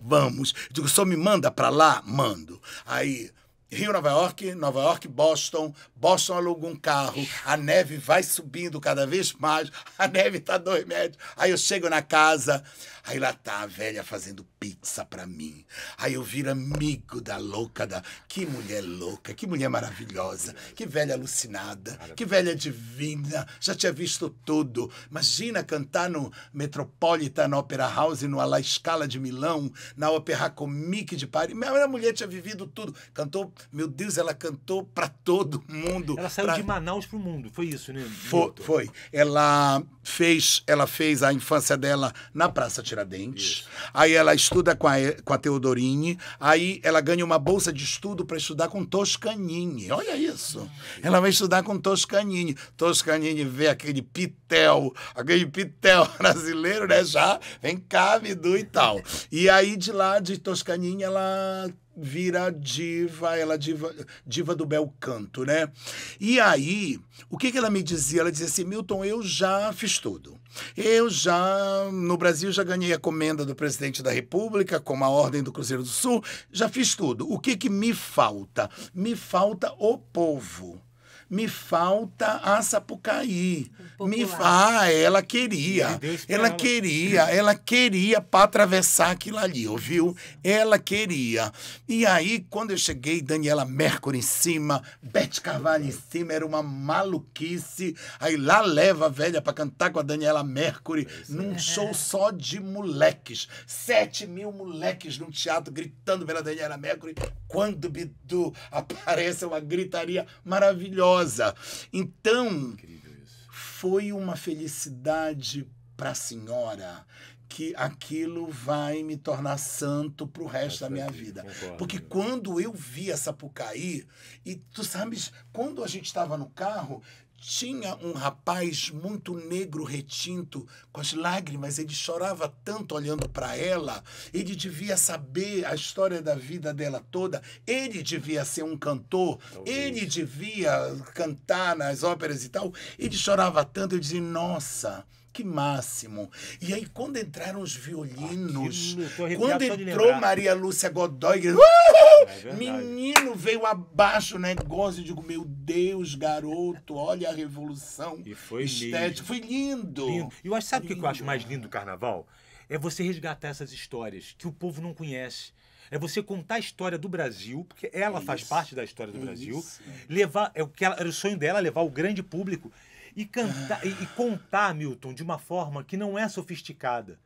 Vamos. Eu digo, só me manda para lá? Mando. Aí, Rio, Nova York, Nova York, Boston, Boston alugou um carro, a neve vai subindo cada vez mais, <laughs> a neve tá dois metros. Aí eu chego na casa, aí lá tá a velha fazendo pizza para mim. Aí eu viro amigo da louca da. Que mulher louca, que mulher maravilhosa, que velha alucinada, que velha divina. Já tinha visto tudo. Imagina cantar no Metropolitan Opera House, no La Scala de Milão, na Opera Comique de Paris. Minha mulher tinha vivido tudo. Cantou, meu Deus, ela cantou para todo mundo mundo. Ela saiu pra... de Manaus para o mundo, foi isso, né? Foi, foi, Ela fez, ela fez a infância dela na Praça Tiradentes. Isso. Aí ela estuda com a, com a Teodorini. Aí ela ganha uma bolsa de estudo para estudar com Toscanini. Olha isso. Ela vai estudar com Toscanini. Toscanini vê aquele pitel, aquele pitel <laughs> brasileiro, né? Já vem cá, Bidu e tal. E aí de lá de Toscanini ela vira diva, ela é diva, diva do bel canto, né? E aí, o que, que ela me dizia? Ela dizia assim, Milton, eu já fiz tudo. Eu já, no Brasil, já ganhei a comenda do presidente da República, com a ordem do Cruzeiro do Sul, já fiz tudo. O que, que me falta? Me falta o povo me falta a Sapucaí. Me ah, ela queria. Ela, ela, queria, ela queria para atravessar aquilo ali, ouviu? Ela queria. E aí quando eu cheguei, Daniela Mercury em cima, Beth Carvalho em cima, era uma maluquice. Aí lá leva a velha para cantar com a Daniela Mercury é num show só de moleques. Sete mil moleques num teatro gritando pela Daniela Mercury quando Bidu <laughs> aparece, é uma gritaria maravilhosa. Então, foi uma felicidade para a senhora que aquilo vai me tornar santo pro resto da minha vida. Concordo, Porque quando eu vi a Sapucaí, e tu sabes, quando a gente estava no carro, tinha um rapaz muito negro retinto, com as lágrimas, ele chorava tanto olhando para ela. Ele devia saber a história da vida dela toda. Ele devia ser um cantor, ele devia cantar nas óperas e tal. Ele chorava tanto, eu dizia: "Nossa, que máximo. E aí, quando entraram os violinos, ah, quando entrou Maria Lúcia Godoy, uh! é menino veio abaixo o negócio. e digo, meu Deus, garoto, olha a revolução e foi estética. Lindo. Foi lindo. lindo. E eu acho, sabe o que eu acho mais lindo do carnaval? É você resgatar essas histórias que o povo não conhece. É você contar a história do Brasil, porque ela é faz parte da história do é Brasil. Isso. Levar, é o que era o sonho dela, levar o grande público e, cantar, e, e contar, Milton, de uma forma que não é sofisticada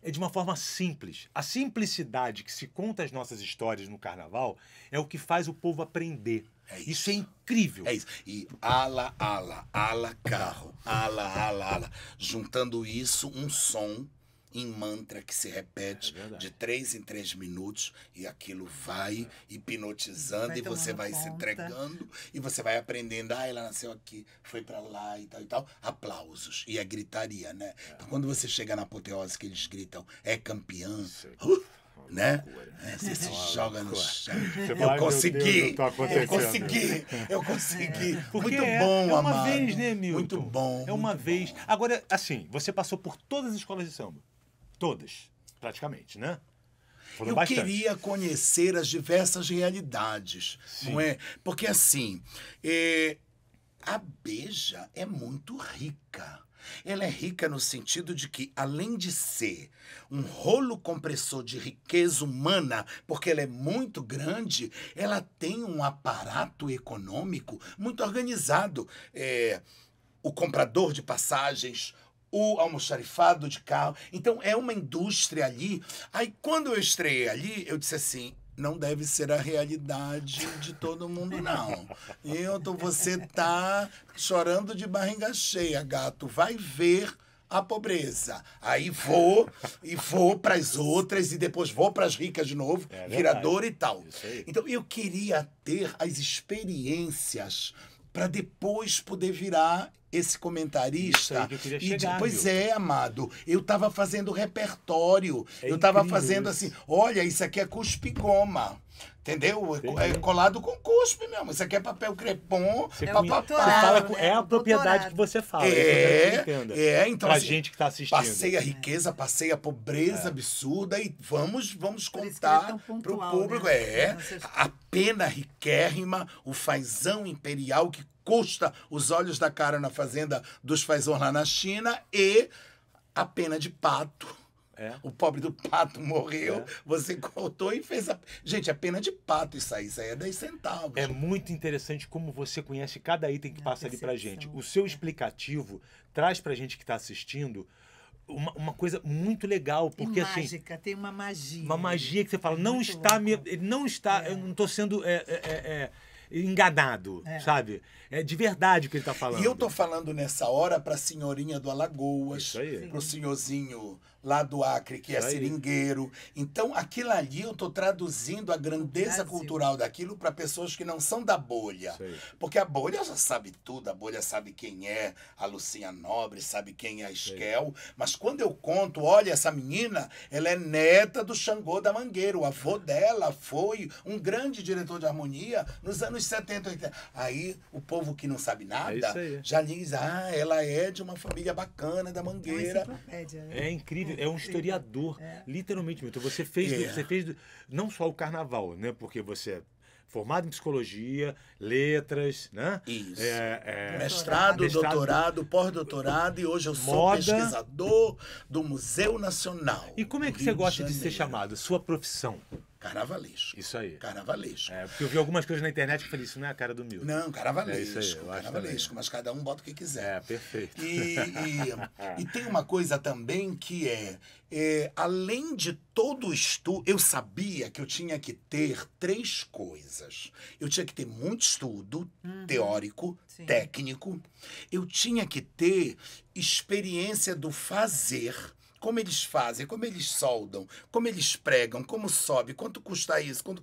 é de uma forma simples. A simplicidade que se conta as nossas histórias no carnaval é o que faz o povo aprender. É isso. É isso. é incrível. É isso. E ala, ala, ala, carro, ala, ala, ala. Juntando isso, um som em mantra que se repete é de três em três minutos e aquilo vai é. hipnotizando vai e você vai conta. se entregando e você vai aprendendo. Ah, ela nasceu aqui, foi para lá e tal e tal. Aplausos. E a é gritaria, né? É. Então, quando você chega na apoteose que eles gritam, é campeã. Uh, né? É, você se joga no chão. Eu consegui, eu consegui! Eu é. consegui! Muito bom, bom, é uma amado. vez, né, Milton? Muito bom. É uma vez. Bom. Agora, assim, você passou por todas as escolas de samba. Todas, praticamente, né? Foram eu bastante. queria conhecer as diversas realidades, Sim. não é? Porque assim, é, a beija é muito rica. Ela é rica no sentido de que, além de ser um rolo compressor de riqueza humana, porque ela é muito grande, ela tem um aparato econômico muito organizado. É, o comprador de passagens, o almoxarifado de carro. Então é uma indústria ali. Aí quando eu estreiei ali, eu disse assim: não deve ser a realidade de todo mundo, não. Eu tô, você tá chorando de barriga cheia, gato. Vai ver a pobreza. Aí vou e vou para as outras e depois vou para as ricas de novo, é, virador e tal. Então eu queria ter as experiências para depois poder virar esse comentarista. Isso aí chegar, pois é, amado. Eu estava fazendo repertório. É eu estava fazendo isso. assim, olha, isso aqui é cuspigoma. Entendeu? Entendi. É colado com cuspe mesmo. Isso aqui é papel crepom, você, é Você fala com, é a propriedade doutorado. que você fala. É, que é, é então. Pra assim, gente que está assistindo. Passei a é. riqueza, passei a pobreza é. absurda e vamos, vamos contar é pontual, pro né? público. Né? É. A pena riquérrima, o fazão imperial que custa os olhos da cara na fazenda dos fazões lá na China e a pena de pato é. O pobre do pato morreu, é. você cortou e fez a. Gente, é pena de pato isso aí, isso aí é 10 centavos. É muito interessante como você conhece cada item que Na passa percepção. ali pra gente. O seu explicativo traz pra gente que tá assistindo. Uma, uma, coisa muito legal, porque mágica, assim. Mágica, tem uma magia. Uma magia que você fala, é não está me, não está, é. eu não estou sendo é, é, é, é enganado, sabe? É de verdade o que ele está falando. E eu estou falando nessa hora para a senhorinha do Alagoas, para o senhorzinho lá do Acre, que é Aí. seringueiro. Então, aquilo ali eu estou traduzindo a grandeza cultural daquilo para pessoas que não são da bolha. Sei. Porque a bolha já sabe tudo, a bolha sabe quem é a Lucinha Nobre, sabe quem é a Esquel. Sei. Mas quando eu conto, olha, essa menina, ela é neta do Xangô da Mangueira. O avô dela foi um grande diretor de harmonia nos anos 70, 80. Aí o povo que não sabe nada é já diz, ah, ela é de uma família bacana da então, é Mangueira. É, né? é incrível é um historiador, é. literalmente, Então Você fez, é. você fez não só o carnaval, né? Porque você é formado em psicologia, letras, né? Isso. É, é... Mestrado, Mestrado, doutorado, pós-doutorado e hoje eu sou moda. pesquisador do Museu Nacional. E como é que você gosta de, de ser chamado? Sua profissão? Caravalesco. Isso aí. Caravalesco. É, porque eu vi algumas coisas na internet que falei, isso assim, não é a cara do Milton. Não, caravalesco. É isso aí, caravalesco, mas cada um bota o que quiser. É, perfeito. E, e, <laughs> e tem uma coisa também que é, é além de todo o estudo, eu sabia que eu tinha que ter três coisas. Eu tinha que ter muito estudo uhum. teórico, Sim. técnico. Eu tinha que ter experiência do fazer como eles fazem, como eles soldam, como eles pregam, como sobe, quanto custa isso, quanto...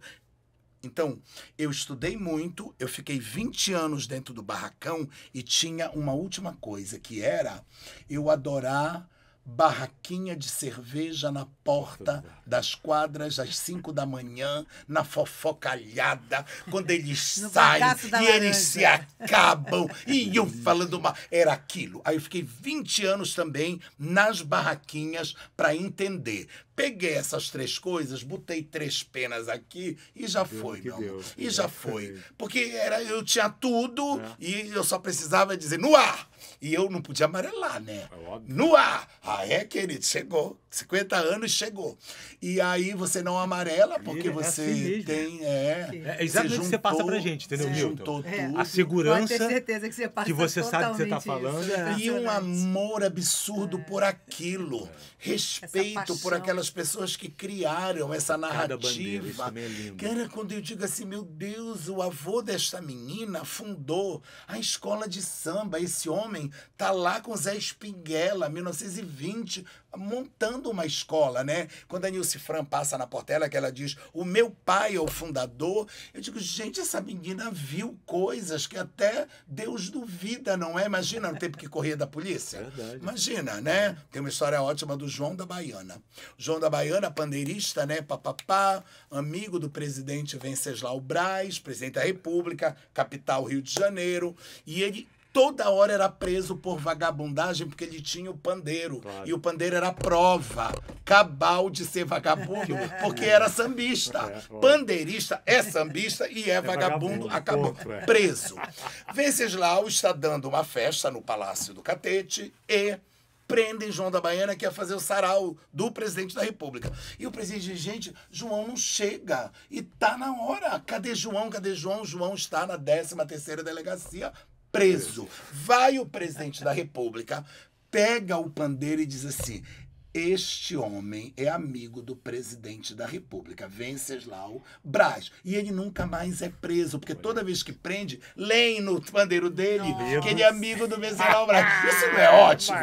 Então, eu estudei muito, eu fiquei 20 anos dentro do barracão e tinha uma última coisa, que era eu adorar barraquinha de cerveja na porta é das quadras às cinco da manhã, na fofocalhada, quando eles <laughs> no saem e eles se acabam e eu falando uma era aquilo. Aí eu fiquei 20 anos também nas barraquinhas para entender. Peguei essas três coisas, botei três penas aqui e já Deus foi, meu amor. E já foi. Porque era, eu tinha tudo é. e eu só precisava dizer no ar. E eu não podia amarelar, né? É no ar! Ah, é, querido, chegou. 50 anos chegou. E aí você não amarela, porque você é assim né? tem. É, é, é exatamente o que você passa pra gente, entendeu, Milton? Juntou é. tudo. A segurança. Pode certeza que você passa. Que você sabe o que você tá falando. É. E um amor absurdo por é. aquilo. Respeito por aquelas pessoas que criaram essa narrativa. Bandeira, isso também é lindo. quando eu digo assim, meu Deus, o avô desta menina fundou a escola de samba. Esse homem tá lá com Zé Espinguela, 1920 montando uma escola, né? Quando a Nilce Fran passa na Portela, que ela diz, o meu pai é o fundador, eu digo, gente, essa menina viu coisas que até Deus duvida, não é? Imagina no tempo que corria da polícia. Verdade. Imagina, né? Tem uma história ótima do João da Baiana. João da Baiana, pandeirista, né? Papapá, amigo do presidente Venceslau Braz, presidente da República, capital Rio de Janeiro, e ele toda hora era preso por vagabundagem porque ele tinha o pandeiro. Claro. E o pandeiro era prova cabal de ser vagabundo, <laughs> porque era sambista. É, Pandeirista é sambista e é, é vagabundo, acabou é. preso. Venceslau está dando uma festa no Palácio do Catete e prendem João da Baiana que ia fazer o sarau do presidente da República. E o presidente diz, gente, João não chega e tá na hora. Cadê João? Cadê João? João está na 13ª delegacia preso. Vai o presidente da República, pega o pandeiro e diz assim: este homem é amigo do presidente da República, Venceslau Braz. E ele nunca mais é preso, porque toda vez que prende, leem no pandeiro dele Nossa. que ele é amigo do Venceslau Braz. Isso não é ótimo?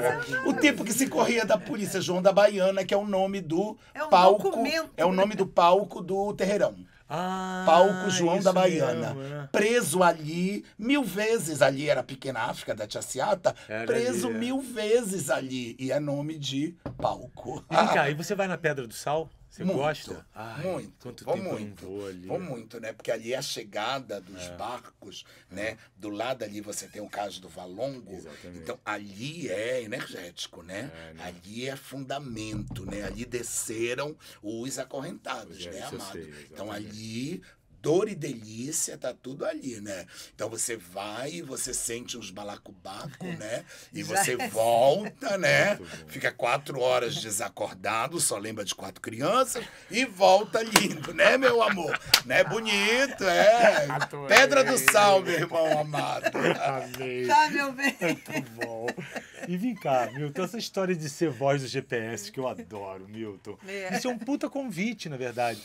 O tipo que se corria da polícia, João da Baiana, que é o nome do é um palco. Documento. É o nome né? do palco do Terreirão. Ah, palco João da Baiana. Mesmo, é. Preso ali mil vezes. Ali era Pequena África da Tia Ciata. Era preso ali, é. mil vezes ali. E é nome de palco. vem cá, <laughs> e você vai na Pedra do Sal? Você muito, gosta? Ai, muito. Vou muito. Vou muito, né? Porque ali é a chegada dos é. barcos, é. né? É. Do lado ali você tem o caso do Valongo. Exatamente. Então ali é energético, né? É, né? Ali é fundamento, né? Ali desceram os acorrentados, né, amado? Sei, então ali dor e delícia tá tudo ali, né? Então você vai, você sente uns balacobaco, é. né? E você é. volta, <laughs> né? Fica quatro horas desacordado, só lembra de quatro crianças e volta lindo, né, meu amor? né? Bonito, é. Pedra do sal, meu irmão amado. Amei. Tá, meu bem. Muito bom. E vem cá, Milton, essa história de ser voz do GPS que eu adoro, Milton. É. Isso é um puta convite, na verdade.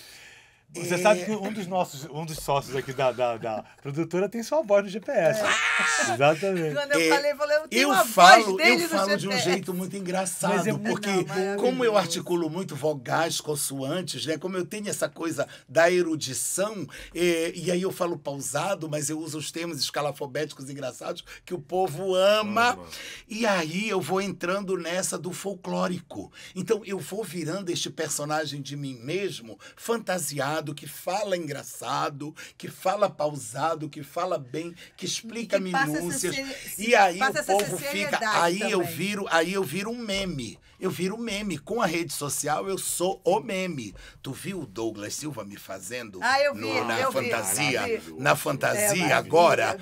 Você e... sabe é. que um dos nossos, um dos sócios aqui da, da, da produtora tem sua voz no GPS. É. Exatamente. Quando eu é, falei, falei, eu tenho eu falo, voz dele Eu falo de um jeito muito engraçado, é porque não, como eu articulo muito vogais, consoantes, né? Como eu tenho essa coisa da erudição, e, e aí eu falo pausado, mas eu uso os termos escalafobéticos engraçados que o povo ama. ama. Uhum. E aí eu vou entrando nessa do folclórico. Então eu vou virando este personagem de mim mesmo, fantasiado engraçado, que fala engraçado, que fala pausado, que fala bem, que explica que minúcias. Ser, e aí o povo fica. Aí também. eu viro, aí eu viro um meme. Eu viro um meme. Com a rede social, eu sou o meme. Tu viu o Douglas Silva me fazendo? Ah, eu vi. No, na, eu fantasia, vi. na fantasia, é, agora.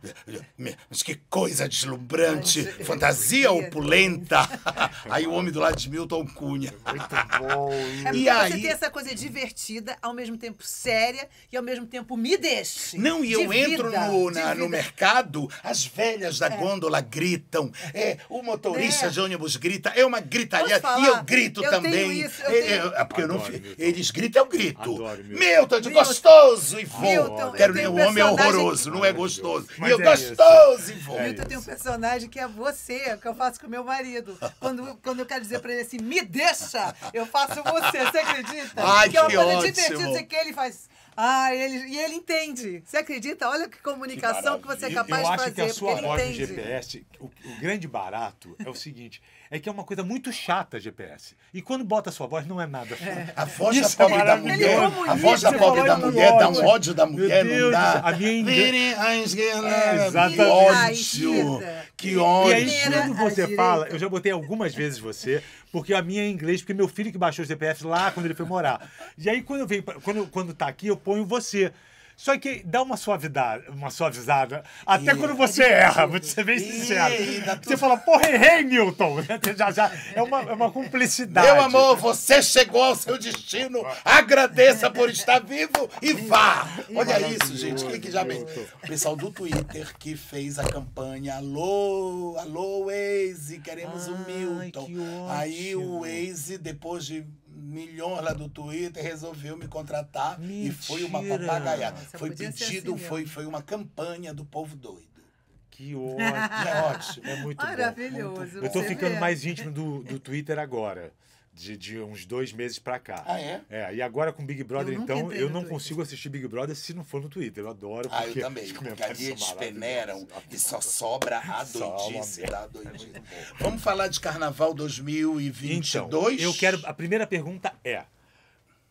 <laughs> Mas que coisa deslumbrante. fantasia opulenta. <laughs> aí o homem do lado de Milton Cunha. Muito bom. <laughs> É e aí, você tem essa coisa divertida divertida, ao mesmo tempo séria e ao mesmo tempo me deixe. Não, e eu vida, entro no, na, no mercado, as velhas da é. gôndola gritam, é, o motorista é. de ônibus grita, é uma gritaria e eu grito eu também. Isso, eu é, é, é porque Adoro, eu não, Milton. eles gritam, eu grito. Adoro, Milton. de gostoso e vou. Quero nem um homem horroroso, não é gostoso. Mas e gostoso e vou. Milton tem um é personagem que é você, que eu faço com meu marido. Quando, quando eu quero dizer pra ele assim, me deixa, eu faço você, você acredita? Ai, que, que é divertido, sei que ele faz. Ah, ele, e ele entende. Você acredita? Olha que comunicação que, que você é capaz de fazer. Eu acho que a sua voz entende. GPS, o, o, grande barato é o seguinte, é que é uma coisa muito chata GPS. E quando bota a sua voz, não é nada. É. A voz da pobre é da mulher, a voz da pobre da mulher, dá um ódio da mulher, Deus, não dá. A minha ideia... à é ódio, que ódio. E aí, quando você fala, eu já botei algumas vezes você, porque a minha é em inglês, porque meu filho que baixou o CPF lá quando ele foi morar. E aí, quando eu venho, quando, quando tá aqui, eu ponho você. Só que dá uma suavidade, uma suavizada. Até quando é você erra, vou ser bem sincero. você fala, porra, errei, Milton. <laughs> Já, já. É, uma, é uma cumplicidade. Meu amor, você chegou ao seu destino. Agradeça por estar vivo e vá. Olha isso, gente. Quem que já bem? O pessoal do Twitter que fez a campanha Alô, alô, Waze, queremos o um Milton. Aí o Waze, depois de milhões lá do Twitter, resolveu me contratar Mentira. e foi uma papagaiada. Nossa, foi pedido, assim foi, né? foi uma campanha do povo doido. Que ótimo. <laughs> é ótimo, é muito Maravilhoso. Bom, muito bom. Eu estou ficando mais íntimo do, do Twitter agora de, de uns dois meses pra cá. Ah, é? É, e agora com Big Brother, eu então, eu não consigo assistir Big Brother se não for no Twitter. Eu adoro. Ah, eu também. Porque ali eles peneiram e só <laughs> sobra a doidice da doidice. É Vamos falar de Carnaval 2022? Então, eu quero... A primeira pergunta é,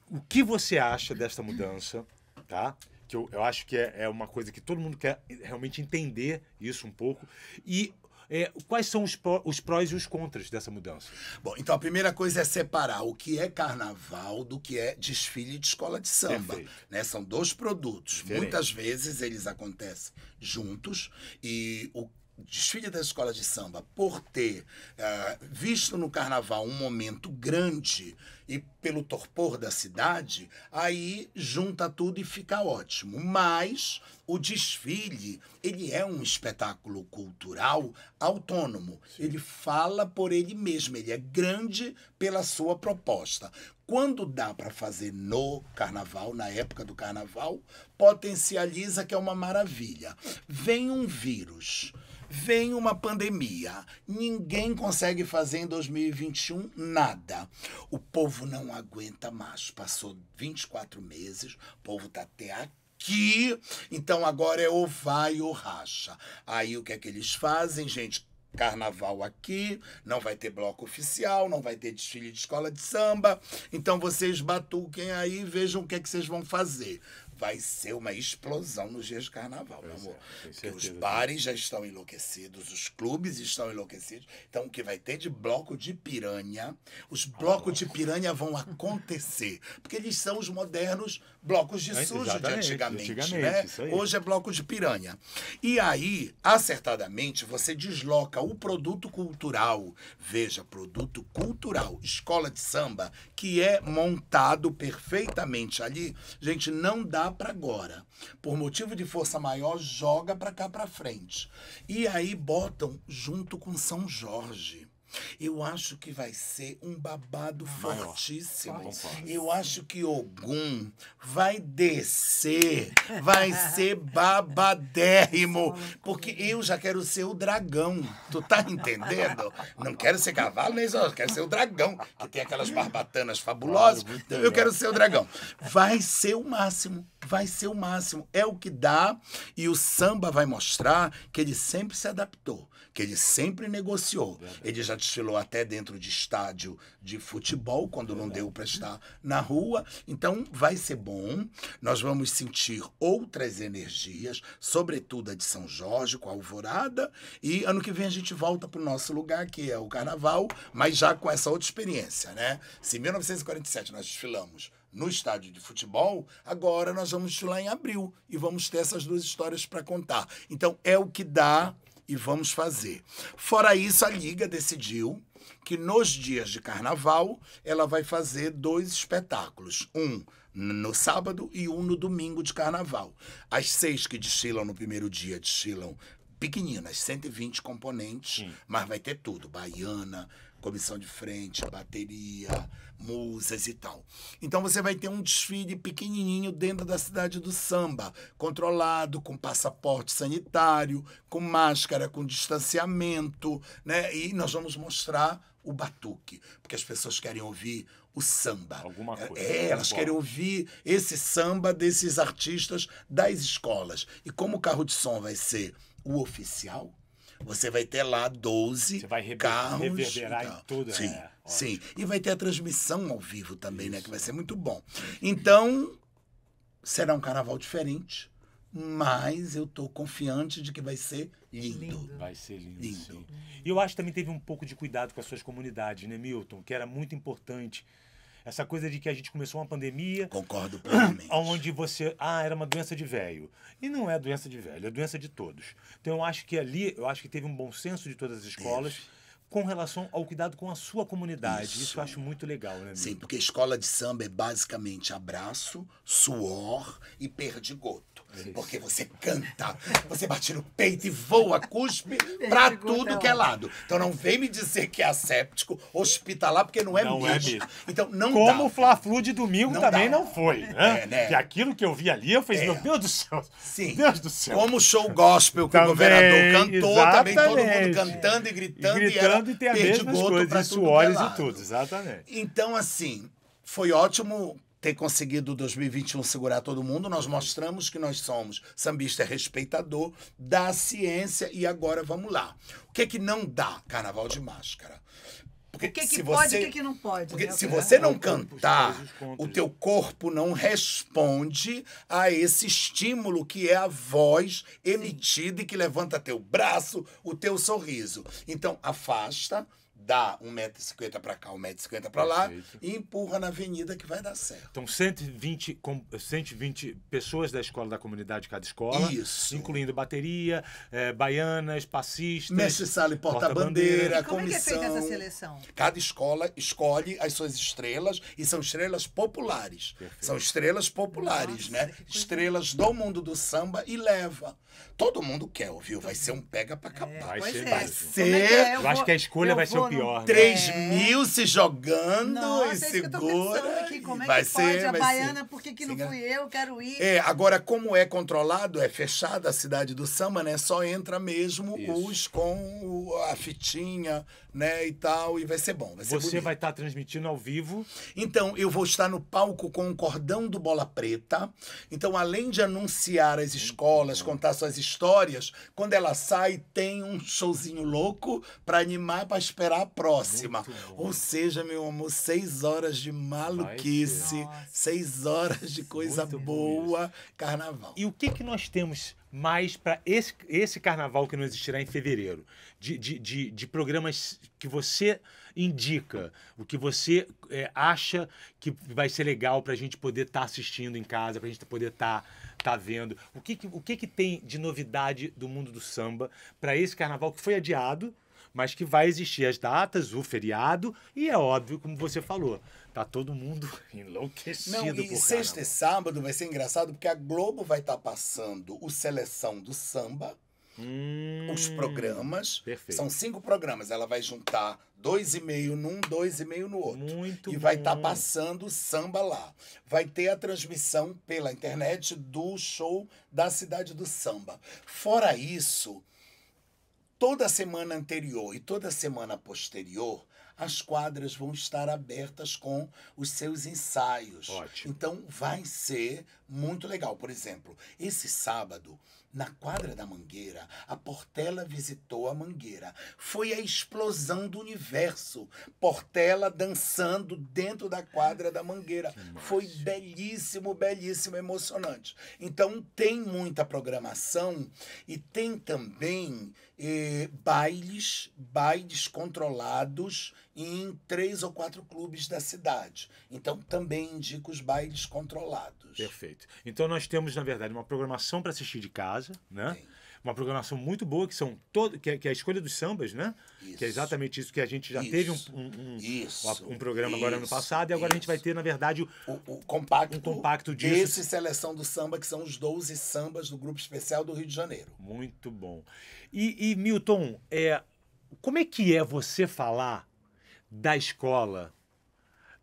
o que você acha desta mudança, tá? que eu, eu acho que é, é, uma coisa que todo mundo quer realmente entender isso um pouco. E é, quais são os, pró, os prós e os contras dessa mudança? Bom, então a primeira coisa é separar o que é carnaval do que é desfile de escola de samba. Né? São dois produtos. Diferente. Muitas vezes eles acontecem juntos e o desfile da escola de samba, por ter eh, visto no carnaval um momento grande e pelo torpor da cidade, aí junta tudo e fica ótimo. Mas o desfile, ele é um espetáculo cultural autônomo. Sim. Ele fala por ele mesmo, ele é grande pela sua proposta. Quando dá para fazer no carnaval, na época do carnaval, potencializa que é uma maravilha. Vem um vírus Vem uma pandemia, ninguém consegue fazer em 2021 nada. O povo não aguenta mais. Passou 24 meses, o povo tá até aqui então agora é o vai ou racha. Aí o que é que eles fazem, gente? Carnaval aqui, não vai ter bloco oficial, não vai ter desfile de escola de samba. Então vocês batuquem aí, vejam o que é que vocês vão fazer vai ser uma explosão nos dias de carnaval, pois meu amor. É, Porque os bares já estão enlouquecidos, os clubes estão enlouquecidos. Então, o que vai ter de bloco de piranha, os blocos de piranha vão acontecer. Porque eles são os modernos blocos de é, sujo de antigamente, antigamente né? Hoje é bloco de piranha. E aí, acertadamente, você desloca o produto cultural, veja, produto cultural, escola de samba, que é montado perfeitamente ali, gente, não dá para agora. Por motivo de força maior, joga para cá para frente. E aí botam junto com São Jorge. Eu acho que vai ser um babado Maior. fortíssimo. Eu acho que Ogum vai descer, vai ser babadérrimo, porque eu já quero ser o dragão. Tu tá entendendo? Não quero ser cavalo nem só, quero ser o dragão, que tem aquelas barbatanas fabulosas. eu quero ser o dragão. Vai ser o máximo vai ser o máximo. É o que dá e o samba vai mostrar que ele sempre se adaptou, que ele sempre negociou. Ele já desfilou até dentro de estádio de futebol, quando não deu para estar na rua. Então vai ser bom. Nós vamos sentir outras energias, sobretudo a de São Jorge, com a alvorada. E ano que vem a gente volta para o nosso lugar, que é o carnaval, mas já com essa outra experiência, né? Se em 1947 nós desfilamos no estádio de futebol, agora nós vamos estilar em abril e vamos ter essas duas histórias para contar. Então é o que dá e vamos fazer. Fora isso, a Liga decidiu que nos dias de carnaval ela vai fazer dois espetáculos. Um no sábado e um no domingo de carnaval. As seis que desfilam no primeiro dia desfilam pequeninas, 120 componentes, Sim. mas vai ter tudo: baiana, comissão de frente, bateria, musas e tal. Então você vai ter um desfile pequenininho dentro da cidade do samba, controlado, com passaporte sanitário, com máscara, com distanciamento, né? E nós vamos mostrar o batuque, porque as pessoas querem ouvir o samba. Alguma é, coisa. É, elas querem ouvir esse samba desses artistas das escolas. E como o carro de som vai ser o oficial, você vai ter lá 12 você vai carros. Reverberar então, em tudo, Sim, é, sim. E vai ter a transmissão ao vivo também, Isso. né? Que vai ser muito bom. Então, será um carnaval diferente, mas eu estou confiante de que vai ser lindo. lindo. Vai ser lindo. lindo. E eu acho que também teve um pouco de cuidado com as suas comunidades, né, Milton? Que era muito importante essa coisa de que a gente começou uma pandemia. Concordo <clears throat> plenamente. Onde você. Ah, era uma doença de velho. E não é doença de velho, é doença de todos. Então eu acho que ali, eu acho que teve um bom senso de todas as escolas com relação ao cuidado com a sua comunidade. Isso, Isso eu acho muito legal, né? Amigo? Sim, porque escola de samba é basicamente abraço, suor e perdigoto. É porque você canta, você bate no peito e voa, cuspe <laughs> pra tudo que é lado. Então não vem me dizer que é asséptico, hospitalar, porque não é, não é mesmo. é mesmo. Então não Como dá. o Fla-Flu de domingo não também dá. não foi, né? É, né? Que aquilo que eu vi ali, eu falei é. meu Deus do céu. Sim. Deus do céu. Como o show gospel que também, o governador cantou, exatamente. também todo mundo cantando e gritando, e, gritando e era ganhando e tem as mesmas coisas, suores é e tudo, exatamente. Então, assim, foi ótimo ter conseguido 2021 segurar todo mundo, nós mostramos que nós somos sambista respeitador da ciência e agora vamos lá. O que é que não dá? Carnaval de máscara. Porque o que, é que pode você, e o que, é que, não pode. Porque né? se você não cantar, o teu corpo não responde a esse estímulo que é a voz emitida Sim. e que levanta teu braço, o teu sorriso. Então, afasta dá 1,50m para cá, 1,50m para lá e empurra na avenida que vai dar certo. Então, 120, com, 120 pessoas da escola, da comunidade, cada escola. Isso. Incluindo bateria, é, baianas, passistas. Mestre sala e porta-bandeira, porta, como comissão. Como é que é feita essa seleção? Cada escola escolhe as suas estrelas e são estrelas populares. Perfeito. São estrelas populares, Nossa, né? Estrelas do mundo do samba e leva. Todo mundo quer, viu? Vai ser um pega pra capar. É, vai ser. É. Vai ser. É que é? Eu acho que a escolha vai ser o pior. Né? 3 é. mil se jogando Nossa, e é segura. Aqui, como é vai que ser, pode? A vai baiana, ser. por que, que não fui eu? Quero ir. É, agora, como é controlado, é fechada a cidade do samba, né? Só entra mesmo Isso. os com a fitinha, né, e tal, e vai ser bom. Vai ser Você bonito. vai estar tá transmitindo ao vivo? Então, eu vou estar no palco com o cordão do Bola Preta. Então, além de anunciar as escolas, uhum. contar suas histórias, quando ela sai, tem um showzinho louco para animar, para esperar a próxima. Ou seja, meu amor, seis horas de maluquice, seis horas de coisa Muito boa, carnaval. E o que que nós temos mas para esse, esse carnaval que não existirá em fevereiro, de, de, de, de programas que você indica, o que você é, acha que vai ser legal para a gente poder estar tá assistindo em casa, para a gente poder estar tá, tá vendo, o, que, que, o que, que tem de novidade do mundo do samba para esse carnaval que foi adiado, mas que vai existir as datas, o feriado, e é óbvio, como você falou, tá todo mundo <laughs> enlouquecido. Não, e por sexta e sábado vai ser engraçado porque a Globo vai estar tá passando o Seleção do Samba, hum, os programas. Perfeito. São cinco programas. Ela vai juntar dois e meio num, dois e meio no outro. Muito e vai estar tá passando samba lá. Vai ter a transmissão pela internet do show da Cidade do Samba. Fora isso, Toda semana anterior e toda semana posterior, as quadras vão estar abertas com os seus ensaios. Ótimo. Então vai ser muito legal. Por exemplo, esse sábado, na quadra da Mangueira, a Portela visitou a Mangueira. Foi a explosão do universo. Portela dançando dentro da quadra da Mangueira. Foi belíssimo, belíssimo, emocionante. Então tem muita programação e tem também eh, bailes, bailes controlados em três ou quatro clubes da cidade. Então também indico os bailes controlados. Perfeito. Então nós temos, na verdade, uma programação para assistir de casa, né? Sim uma programação muito boa, que são todo, que, é, que é a escolha dos sambas, né? Isso. Que é exatamente isso que a gente já isso. teve um, um, um, isso. um programa agora no passado, e agora a gente vai ter, na verdade, o, o compacto, um compacto disso. Esse seleção do samba, que são os 12 sambas do Grupo Especial do Rio de Janeiro. Muito bom. E, e Milton, é, como é que é você falar da escola?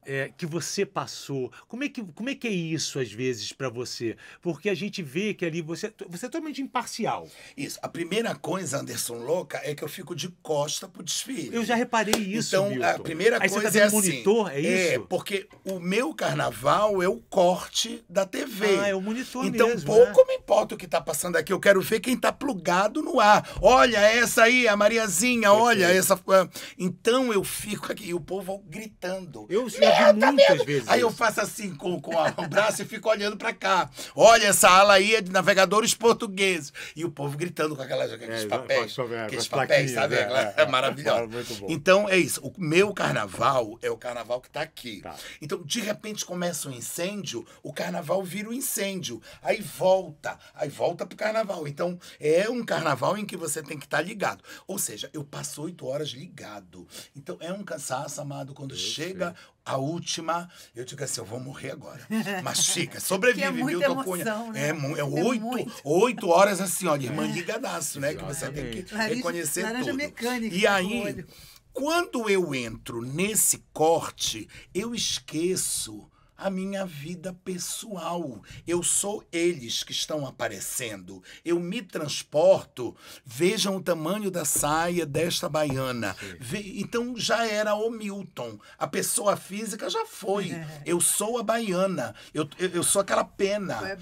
é, que você passou? Como é que, como é, que é isso, às vezes, para você? Porque a gente vê que ali você, é você é totalmente imparcial. Isso. A primeira coisa, Anderson Louca, é que eu fico de costa pro desfile. Eu já reparei isso, Então, Milton. a primeira Aí coisa você tá é assim, monitor, assim, é isso? É, porque o meu carnaval é o corte da TV. Ah, é o monitor Então, mesmo, pouco né? me importa o que tá passando aqui. Eu quero ver quem tá plugado no ar. Olha essa aí, a Mariazinha. Olha essa... Ah, então, eu fico aqui. E o povo gritando. Eu, eu perdi tá muitas vezes. Aí eu faço assim com, com o braço e fico olhando para cá. Olha, essa ala aí é de navegadores portugueses. E o povo gritando com aquelas, é, aqueles é, papéis. Com aqueles papéis, sabe? É, é, <laughs> é maravilhoso. É, então é isso. O meu carnaval é o carnaval que está aqui. Tá. Então, de repente, começa um incêndio, o carnaval vira um incêndio. Aí volta, aí volta pro carnaval. Então, é um carnaval em que você tem que estar tá ligado. Ou seja, eu passo oito horas ligado. Então, é um cansaço, amado, quando chega a última, eu digo assim, eu vou morrer agora. <laughs> Mas fica, sobrevive, é viu, Tocunha? Né? É, é, é oito, oito horas assim, olha, irmã é. ligadaço, né? Que você tem que reconhecer laranja tudo. Mecânica, e tá aí, quando eu entro nesse corte, eu esqueço a minha vida pessoal. Eu sou eles que estão aparecendo. Eu me transporto. Vejam o tamanho da saia desta baiana. Ve... Então já era o Milton. A pessoa física já foi. É. Eu sou a baiana. Eu, eu, eu sou aquela pena.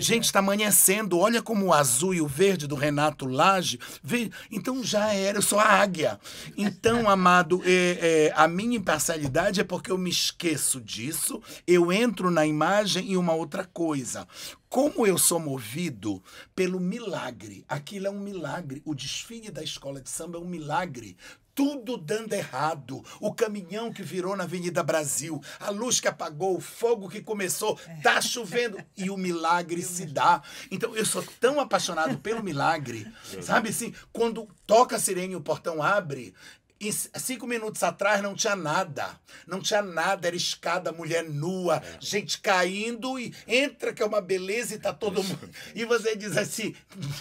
Gente, está amanhecendo. Olha como o azul e o verde do Renato Lage. Ve... Então já era. Eu sou a águia. Então, amado, é, é, a minha imparcialidade é porque eu me esqueço disso. Eu eu entro na imagem e uma outra coisa. Como eu sou movido pelo milagre, aquilo é um milagre. O desfile da escola de samba é um milagre tudo dando errado. O caminhão que virou na Avenida Brasil, a luz que apagou, o fogo que começou, tá chovendo e o milagre se dá. Então eu sou tão apaixonado pelo milagre, <laughs> sabe assim? Quando toca a sirene e o portão abre, e cinco minutos atrás não tinha nada. Não tinha nada, era escada, mulher nua, é. gente caindo e entra que é uma beleza e tá todo mundo. <laughs> E você diz assim: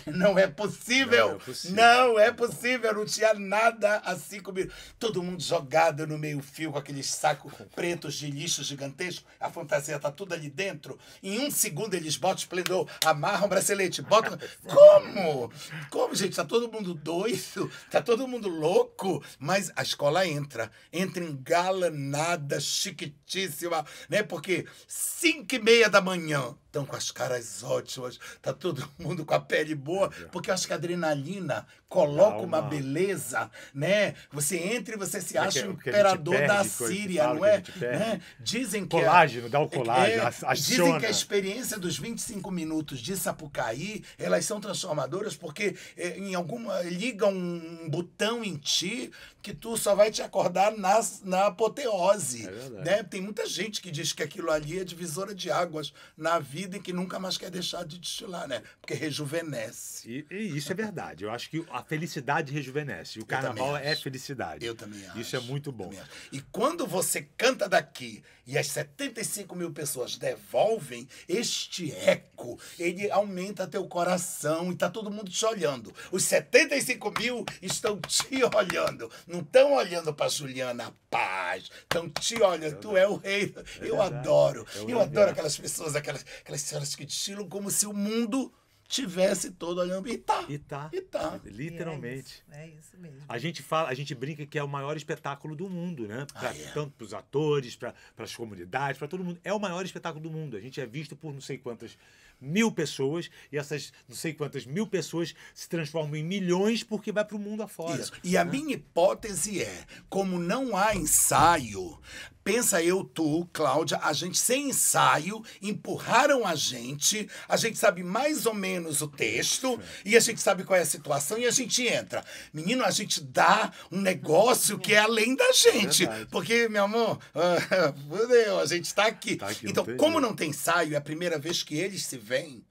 não é possível! Não é possível, não, é possível. não tinha nada há cinco minutos. Todo mundo jogado no meio-fio com aqueles sacos <laughs> pretos de lixo gigantesco. A fantasia tá tudo ali dentro. Em um segundo eles botam esplendor, amarram o bracelete, botam. <laughs> Como? Como, gente? Tá todo mundo doido? Tá todo mundo louco? Mas a escola entra, entra engalanada, chiquitíssima, né? Porque cinco e meia da manhã estão com as caras ótimas, tá todo <laughs> mundo com a pele boa, é. porque eu acho que a adrenalina coloca Calma. uma beleza, né? Você entra e você se é acha é o imperador da Síria, não é? Né? Dizem que colágeno, é, dá o colágeno, é, Dizem que a experiência dos 25 minutos de Sapucaí, elas são transformadoras porque é, em alguma liga um botão em ti que tu só vai te acordar na, na apoteose, né? Tem muita gente que diz que aquilo ali é divisora de águas na vida vida e que nunca mais quer deixar de destilar, né? Porque rejuvenesce. E, e isso é verdade. Eu acho que a felicidade rejuvenesce. O carnaval é felicidade. Eu também acho. Isso é muito bom. E quando você canta daqui e as 75 mil pessoas devolvem, este eco, ele aumenta teu coração e tá todo mundo te olhando. Os 75 mil estão te <laughs> olhando. Não estão olhando para Juliana Paz, estão te olhando. Eu tu é o rei. É eu, é eu adoro. Eu, eu adoro aquelas pessoas, aquelas, aquelas senhoras que desfilam como se o mundo tivesse todo olhando. E tá. E tá. E tá. Literalmente. é, isso, é isso, mesmo. A gente fala, a gente brinca que é o maior espetáculo do mundo, né? Pra, ah, é. Tanto para os atores, para as comunidades, para todo mundo. É o maior espetáculo do mundo. A gente é visto por não sei quantas mil pessoas e essas não sei quantas mil pessoas se transformam em milhões porque vai para o mundo afora. Isso. E né? a minha hipótese é, como não há ensaio, pensa eu, tu, Cláudia, a gente sem ensaio empurraram a gente, a gente sabe mais ou menos menos o texto e a gente sabe qual é a situação e a gente entra. Menino, a gente dá um negócio que é além da é gente. É porque, meu amor, ah, <laughs> Deus a gente está aqui. Tá aqui. Então, não como não tem ensaio, é a primeira vez que eles se veem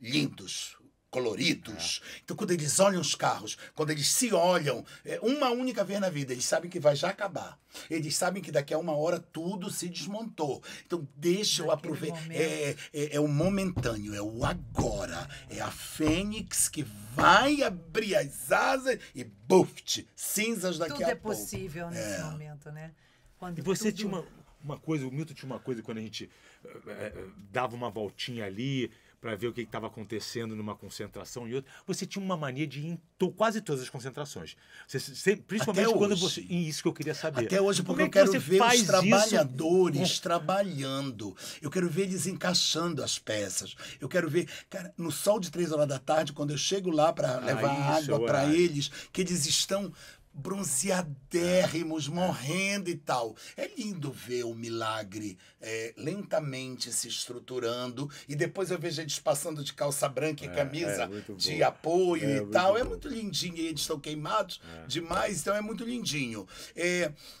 lindos coloridos. É. Então, quando eles olham os carros, quando eles se olham, é uma única vez na vida, eles sabem que vai já acabar. Eles sabem que daqui a uma hora tudo se desmontou. Então, deixa Naquele eu aproveitar. É, é, é, o momentâneo, é o agora. É a fênix que vai abrir as asas e buft, cinzas daqui tudo a é pouco. Tudo é possível nesse é. momento, né? Quando e você tudo... tinha uma, uma coisa, o Milton tinha uma coisa quando a gente eh, eh, dava uma voltinha ali para ver o que estava acontecendo numa concentração e outra. Você tinha uma mania de ir em to, quase todas as concentrações. Você, você, principalmente Até quando hoje. você. E isso que eu queria saber. Até hoje, porque é que eu quero ver os trabalhadores isso? trabalhando. Eu quero ver eles encaixando as peças. Eu quero ver. Cara, no sol de três horas da tarde, quando eu chego lá para ah, levar ah, água para eles, que eles estão bronzeadérrimos, morrendo e tal. É lindo ver o milagre é, lentamente se estruturando e depois eu vejo eles passando de calça branca e é, camisa é, de bom. apoio é, e tal. Muito é muito lindinho e eles estão queimados é. demais, então é muito lindinho.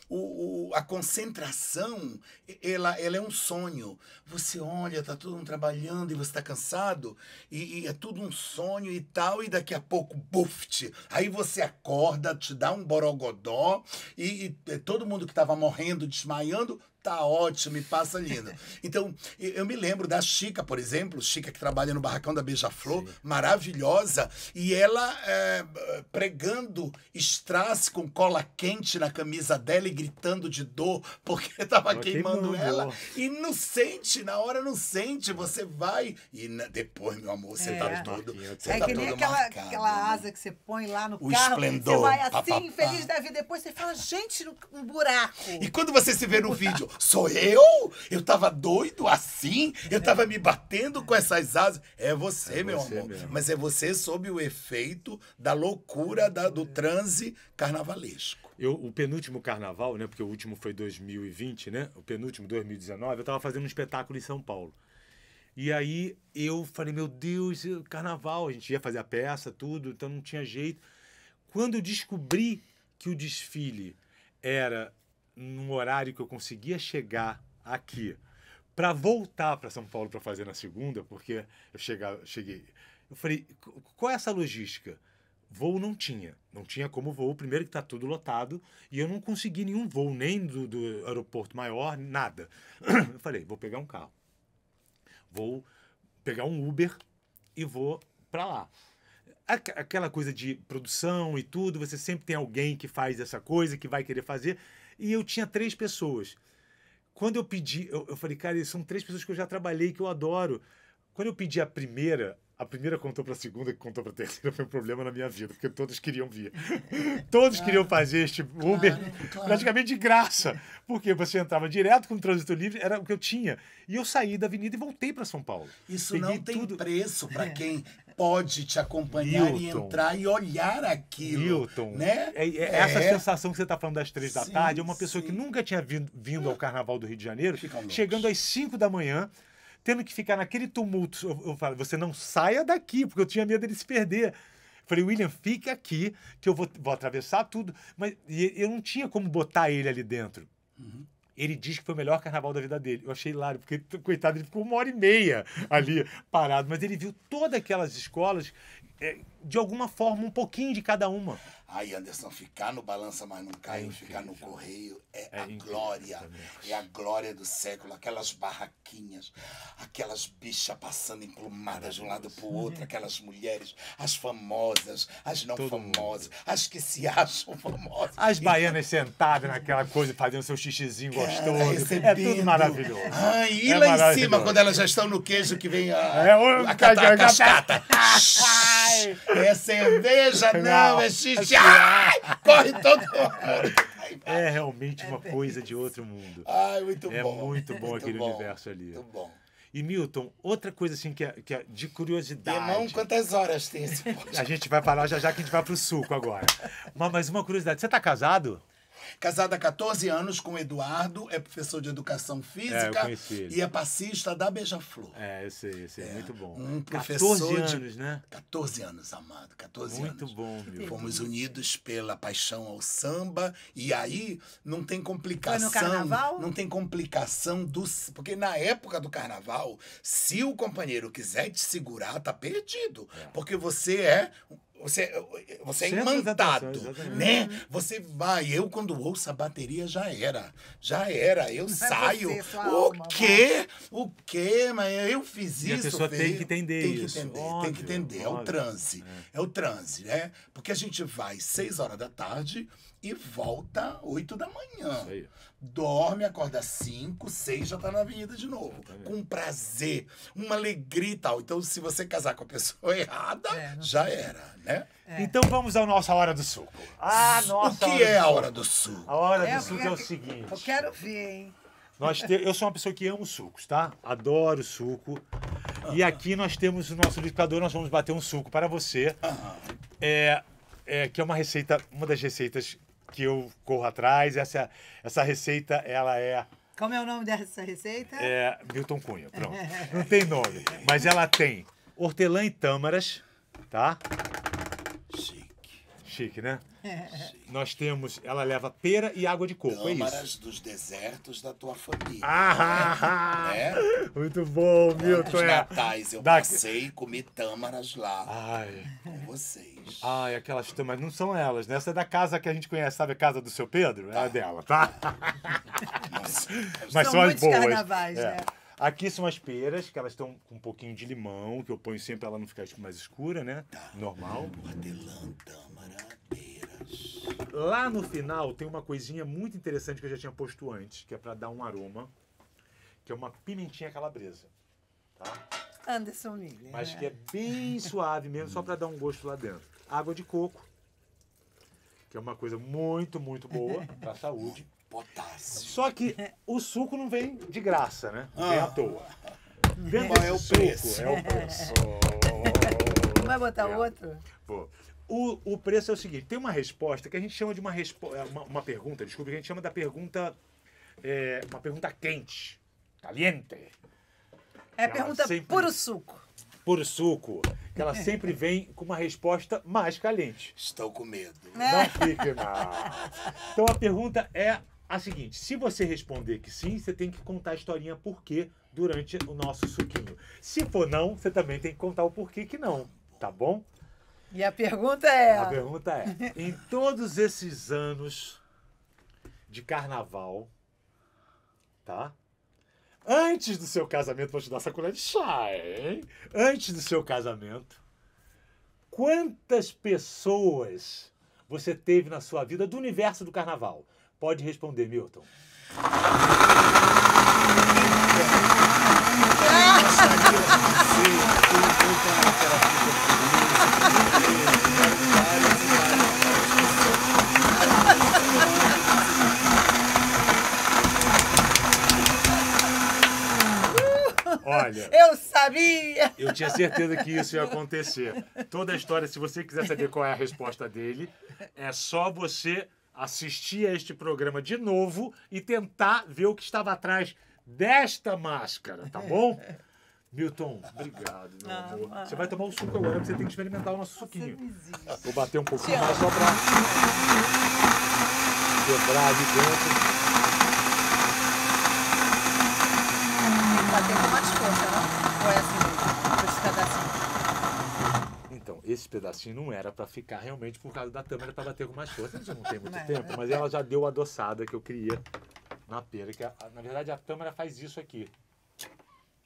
O, o, a concentração, ela, ela é um sonho. Você olha, tá todo mundo trabalhando e você tá cansado e, e é tudo um sonho e tal e daqui a pouco, buft, aí você acorda, te dá um Borogodó, e, e todo mundo que estava morrendo, desmaiando, tá ótimo e passa lindo. Então, eu me lembro da Chica, por exemplo, Chica que trabalha no Barracão da Beija-Flor, maravilhosa, e ela é, pregando strass com cola quente na camisa dela e gritando de dor porque <laughs> tava queimando ela. E não sente, na hora não sente, você vai. E depois, meu amor, você é. tá todo. Você tá é tá que nem aquela, marcado, aquela né? asa que você põe lá no o carro. Esplendor. Você vai assim, pá, feliz da vida. Depois você fala, gente, um buraco. E quando você se vê no <laughs> vídeo, Sou eu? Eu tava doido assim? Eu tava me batendo com essas asas? É você, é meu você amor. Mesmo. Mas é você sob o efeito da loucura da, do transe carnavalesco. Eu, o penúltimo carnaval, né? Porque o último foi 2020, né? O penúltimo, 2019, eu tava fazendo um espetáculo em São Paulo. E aí eu falei, meu Deus, carnaval, a gente ia fazer a peça, tudo, então não tinha jeito. Quando eu descobri que o desfile era num horário que eu conseguia chegar aqui para voltar para São Paulo para fazer na segunda, porque eu chegar, cheguei. Eu falei, qual é essa logística? Voo não tinha. Não tinha como voo. Primeiro que está tudo lotado. E eu não consegui nenhum voo, nem do, do aeroporto maior, nada. <clears throat> Eu falei, vou pegar um carro. Vou pegar um Uber e vou para lá. Aquela coisa de produção e tudo, você sempre tem alguém que faz essa coisa, que vai querer fazer. E eu tinha três pessoas. Quando eu pedi, eu, eu falei, cara, são três pessoas que eu já trabalhei, que eu adoro. Quando eu pedi a primeira, a primeira contou para a segunda, que contou para a terceira, <laughs> foi um problema na minha vida, porque todos queriam vir. <laughs> todos claro. queriam fazer este Uber claro, claro. praticamente de graça, porque você entrava direto com o trânsito livre, era o que eu tinha. E eu saí da avenida e voltei para São Paulo. Isso Peguei não tem tudo. preço para quem <laughs> pode te acompanhar e entrar e olhar aquilo. Newton. Né? É, é, é. Essa sensação que você está falando das três sim, da tarde é uma pessoa sim. que nunca tinha vindo, vindo ao Carnaval do Rio de Janeiro, chegando às cinco da manhã, tendo que ficar naquele tumulto. Eu, eu falo, você não saia daqui, porque eu tinha medo dele se perder. Falei, William, fique aqui, que eu vou, vou atravessar tudo. Mas eu não tinha como botar ele ali dentro. Uhum. Ele diz que foi o melhor carnaval da vida dele. Eu achei hilário, porque, coitado, ele ficou uma hora e meia ali parado. Mas ele viu todas aquelas escolas. É, de alguma forma, um pouquinho de cada uma. Aí, Anderson, ficar no Balança Mas Não cair, é ficar no Correio é, é a incrível, glória. É a glória do século. Aquelas barraquinhas, aquelas bichas passando emplumadas de um lado para o outro, aquelas mulheres, as famosas, as não Todo famosas, mundo. as que se acham famosas. As baianas sentadas naquela coisa, fazendo seu xixizinho Cara, é, gostoso. Recebendo. É tudo maravilhoso. Ah, e é lá em cima, quando elas já estão no queijo que vem a, é, a, a, a <laughs> cascata. É cerveja, não, é xixi. É Ai, corre todo mundo. <laughs> É realmente uma coisa de outro mundo. Ai, muito é bom. É muito bom muito aquele bom. universo ali. Muito bom. E Milton, outra coisa assim que é, que é de curiosidade. Demão, quantas horas tem esse <laughs> A gente vai falar já já que a gente vai pro suco agora. Mas, mas uma curiosidade, você tá casado? Casada há 14 anos com Eduardo, é professor de educação física é, e é passista da Beija-Flor. É, esse, esse é, é muito bom. Um professor 14 anos, de... né? 14 anos, amado, 14 muito anos. Muito bom, meu. Fomos unidos pela paixão ao samba e aí não tem complicação. Foi no carnaval? Não tem complicação do porque na época do carnaval, se o companheiro quiser te segurar, tá perdido, é. porque você é você, você é imantado, né? Você vai. Eu, quando ouço a bateria, já era. Já era. Eu saio. Você, o alma, quê? O quê? Mas eu fiz e isso. A pessoa tem que entender tem isso. Que entender, óbvio, tem que entender. Óbvio. É o transe. É. é o transe, né? Porque a gente vai seis horas da tarde e volta 8 da manhã dorme, acorda às 5, 6 já tá na avenida de novo. É. Com prazer, uma alegria e tal. Então, se você casar com a pessoa <laughs> errada, é, já era, né? É. Então vamos à nossa hora do suco. Ah, nossa. O que é a hora do suco? A hora do é, suco é o seguinte. Eu quero ver, hein? Nós te... Eu sou uma pessoa que amo sucos, tá? Adoro suco. Uhum. E aqui nós temos o nosso liquidificador, nós vamos bater um suco para você. Uhum. É, é, que é uma receita, uma das receitas que eu corro atrás. Essa, essa receita, ela é. Como é o nome dessa receita? É Milton Cunha, pronto. <laughs> Não tem nome, mas ela tem hortelã e tâmaras, tá? Sim chique, né? É. Nós temos, ela leva pera e água de coco, Câmaras é isso. dos desertos da tua família. Ah, né? Muito bom, Milton. é. natais eu da... passei e comi tâmaras lá Ai. com vocês. Ai, aquelas tâmaras, não são elas, né? Essa é da casa que a gente conhece, sabe a casa do seu Pedro? Tá. É a tá. dela, tá? Nossa. Mas são, são as boas. carnavais, é. né? Aqui são as peras, que elas estão com um pouquinho de limão, que eu ponho sempre para ela não ficar tipo mais escura, né? Tá. Normal. Hum, hortelã, tâmara, peras. Lá no final tem uma coisinha muito interessante que eu já tinha posto antes, que é para dar um aroma, que é uma pimentinha calabresa. Tá? Anderson Miller. Mas que é bem <laughs> suave mesmo, só para dar um gosto lá dentro. Água de coco, que é uma coisa muito, muito boa para a saúde. Potássio. Só que o suco não vem de graça, né? Não vem ah. à toa. Vem Mas é o suco, preço. é o preço. <laughs> Vai botar é. outro? Vou. O, o preço é o seguinte: tem uma resposta que a gente chama de uma, é, uma, uma pergunta, desculpa, que a gente chama da pergunta. É, uma pergunta quente, caliente. É a pergunta sempre, puro suco. Puro suco. Que ela sempre vem com uma resposta mais caliente. Estou com medo. Não fique mal. Então a pergunta é a seguinte: se você responder que sim, você tem que contar a historinha por quê durante o nosso suquinho. Se for não, você também tem que contar o porquê que não, tá bom? E a pergunta é. A pergunta é: <laughs> em todos esses anos de carnaval, tá? Antes do seu casamento, vou te dar essa colher de chá, hein? Antes do seu casamento, quantas pessoas você teve na sua vida do universo do carnaval? Pode responder, Milton. Olha. Eu sabia! Eu tinha certeza que isso ia acontecer. Toda a história, se você quiser saber qual é a resposta dele, é só você assistir a este programa de novo e tentar ver o que estava atrás desta máscara, tá bom? <laughs> Milton, obrigado, meu amor. Ah. você vai tomar o suco agora, você tem que experimentar o nosso suquinho. Vou bater um pouquinho mais só pra quebrar de dentro. esse pedacinho não era para ficar realmente por causa da câmera para bater com mais força. A gente não tem muito <laughs> é. tempo, mas ela já deu a adoçada que eu queria na pera. Que a, na verdade, a câmera faz isso aqui.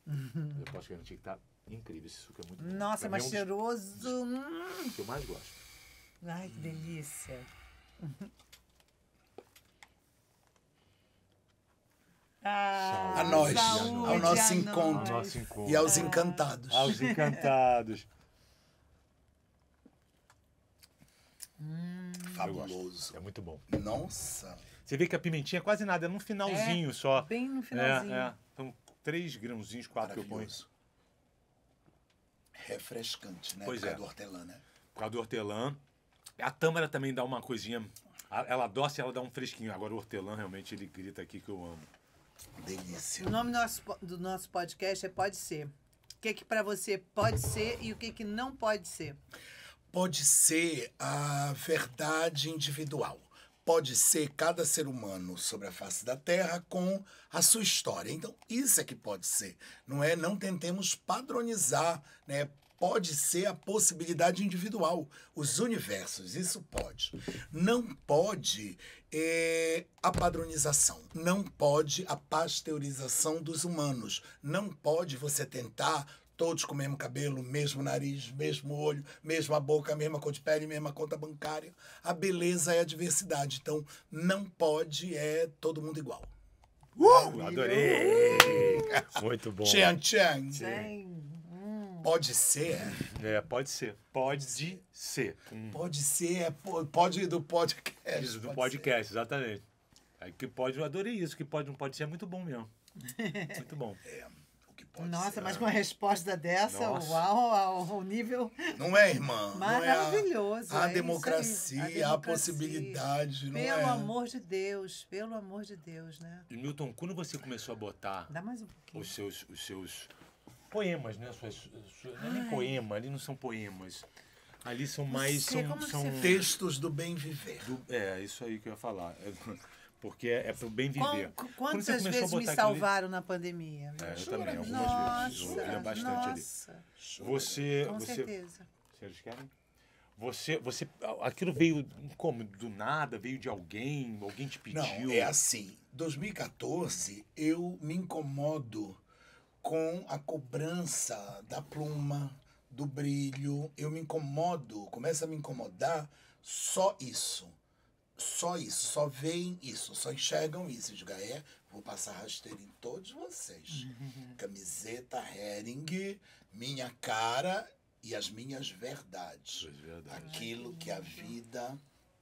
eu posso garantir que tá incrível esse suco. É muito Nossa, mas é um cheiroso. Hum. que eu mais gosto. Ai, que delícia. <laughs> Ah, a nós, saúde, a nós. ao nosso encontro e aos encantados. Aos encantados. Hum. Fabuloso. É muito bom. Nossa. Você vê que a pimentinha é quase nada, é num finalzinho é, só. Bem no finalzinho. É, é. São três grãozinhos, quatro que eu ponho. Refrescante, né? Pois Por causa é. do hortelã, né? Por causa do hortelã. A tâmara também dá uma coisinha. Ela doce, ela dá um fresquinho. Agora o hortelã realmente ele grita aqui que eu amo. Delícia. O nome do nosso, do nosso podcast é Pode Ser. O que, é que para você pode ser e o que, é que não pode ser? pode ser a verdade individual. Pode ser cada ser humano sobre a face da Terra com a sua história. Então, isso é que pode ser, não é? Não tentemos padronizar, né? Pode ser a possibilidade individual, os universos, isso pode. Não pode é, a padronização, não pode a pasteurização dos humanos, não pode você tentar todos com o mesmo cabelo, mesmo nariz, mesmo olho, mesma boca, mesma cor de pele, mesma conta bancária. A beleza é a diversidade. Então, não pode é todo mundo igual. Uh! uh adorei! Uh! Muito bom. Tchan, tchan. Hum. Pode ser? É, pode ser. Pode ser. Hum. Pode ser, é, pode do podcast. Isso, do pode podcast, ser. exatamente. É que pode, eu adorei isso, que pode não pode ser é muito bom mesmo. <laughs> Muito bom. É. Pode Nossa, ser. mas com a resposta dessa, Nossa. uau, ao nível. Não é, irmã? Maravilhoso. Não é a, a, é democracia, a, democracia, a possibilidade. Não pelo é. amor de Deus, pelo amor de Deus, né? E Milton, quando você começou a botar um os seus, os seus poemas, né? Suas, suas, não é nem poema, ali não são poemas. Ali são mais. Sei, são, são... Textos do bem viver. Do, é, isso aí que eu ia falar. É, porque é, é para o bem viver. quantas vezes me salvaram na pandemia? É, eu Jura? também, algumas nossa, vezes. Eu ouvia bastante nossa. ali. Você, com você, certeza. Vocês querem? Você, você, aquilo veio como do nada, veio de alguém, alguém te pediu? Não, é assim. 2014 eu me incomodo com a cobrança da pluma, do brilho. Eu me incomodo, começa a me incomodar só isso. Só isso, só veem isso, só enxergam isso. Diga, ah, é, vou passar rasteiro em todos vocês. Uhum. Camiseta, herring, minha cara e as minhas verdades. verdades. Aquilo que a vida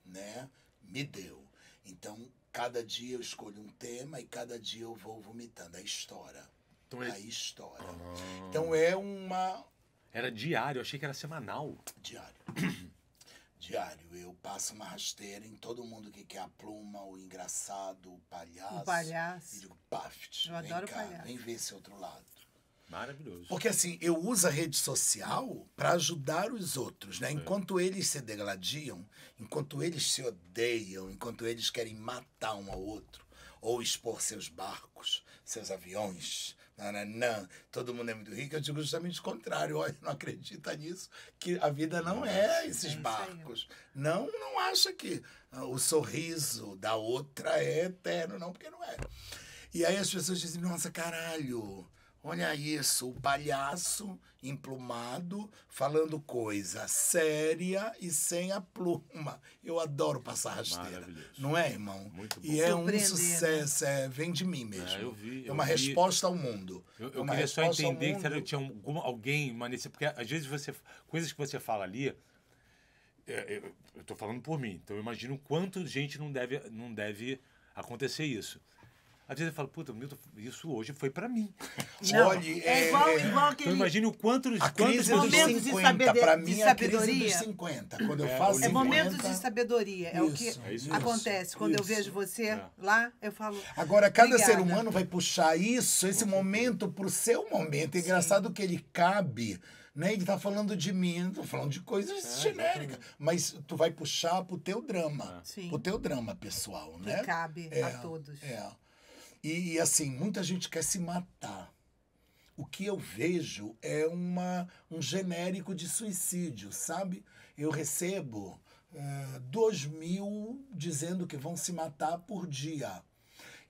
né, me deu. Então, cada dia eu escolho um tema e cada dia eu vou vomitando. A história. Então é... A história. Ah. Então é uma. Era diário, achei que era semanal. Diário. <clears throat> Diário, eu passo uma rasteira em todo mundo que quer a pluma, o engraçado, o palhaço. O palhaço. E digo, paft, eu vem adoro cá, palhaço. vem ver esse outro lado. Maravilhoso. Porque assim, eu uso a rede social para ajudar os outros, né? É. Enquanto eles se degladiam, enquanto eles se odeiam, enquanto eles querem matar um ao outro, ou expor seus barcos, seus aviões, Nananã, todo mundo é muito rico. Eu digo justamente o contrário. Olha, não acredita nisso, que a vida não é esses é barcos. Não, não acha que ah, o sorriso da outra é eterno, não, porque não é. E aí as pessoas dizem, nossa, caralho, Olha isso, o palhaço emplumado falando coisa séria e sem a pluma. Eu adoro passar rasteira. Não é, irmão? Muito bom. E é um né? sucesso, é, vem de mim mesmo. É, eu vi, é eu é uma vi. resposta ao mundo. Eu, eu é queria só entender que será, tinha alguma, alguém, Manice, porque às vezes você. Coisas que você fala ali. É, é eu estou falando por mim, então eu imagino quanto gente não deve, não deve acontecer isso. Às vezes eu falo, puta, Milton, isso hoje foi para mim. <laughs> Não, Olhe, é, é igual, é. igual aquele... Então imagine o quanto... A quantos momentos de, sabedoria. Para mim, a crise dos 50. Quando eu é, faço É momentos de sabedoria. É o que é acontece. Quando eu vejo você lá, eu falo... Agora, cada ser humano vai puxar isso, esse momento, para o seu momento. É engraçado que ele cabe né? Ele tá falando de mim, tô falando de coisas é, genéricas. Mas tu vai puxar pro teu drama. Sim. Pro teu drama pessoal, né? Que cabe é, a todos. É. E, e assim, muita gente quer se matar. O que eu vejo é uma, um genérico de suicídio, sabe? Eu recebo uh, eh, 2 mil dizendo que vão se matar por dia.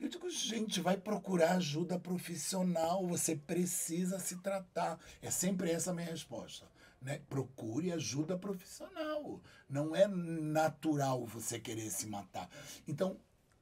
Eu digo, gente, vai procurar ajuda profissional, você precisa se tratar. É sempre essa a minha resposta. Né? Procure ajuda profissional. Não é natural você querer se matar. Então,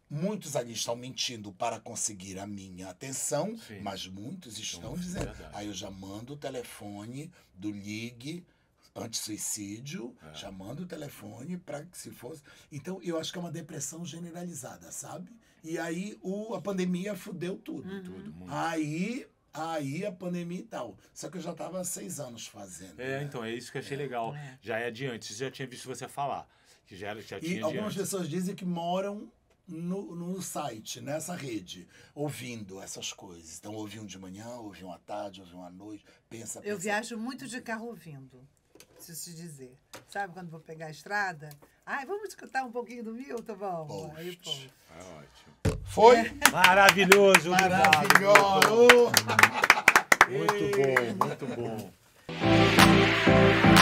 Muitos ali estão mentindo para conseguir a minha atenção, Sim. mas muitos então, estão então, dizendo. É aí eu já mando o telefone do Ligue anti-suicídio, é. chamando o telefone para que se fosse. Então, eu acho que é uma depressão generalizada, sabe? E aí o, a pandemia fudeu tudo. Uhum. Tudo, muito. Aí aí a pandemia e tal. Só que eu já estava seis anos fazendo. É, né? então, é isso que eu achei é. legal. É. Já é adiante, isso já tinha visto você falar. Que já, já tinha e algumas pessoas dizem que moram no, no site, nessa rede, ouvindo essas coisas. Então, ouvi um de manhã, ouvi um à tarde, ouvi um à noite, pensa, pensa. Eu viajo muito de carro ouvindo, preciso te dizer. Sabe quando vou pegar a estrada? Ai, vamos escutar um pouquinho do Milton, vamos. Aí, É ótimo. Foi? É. Maravilhoso. Maravilhoso. Muito bom, muito bom.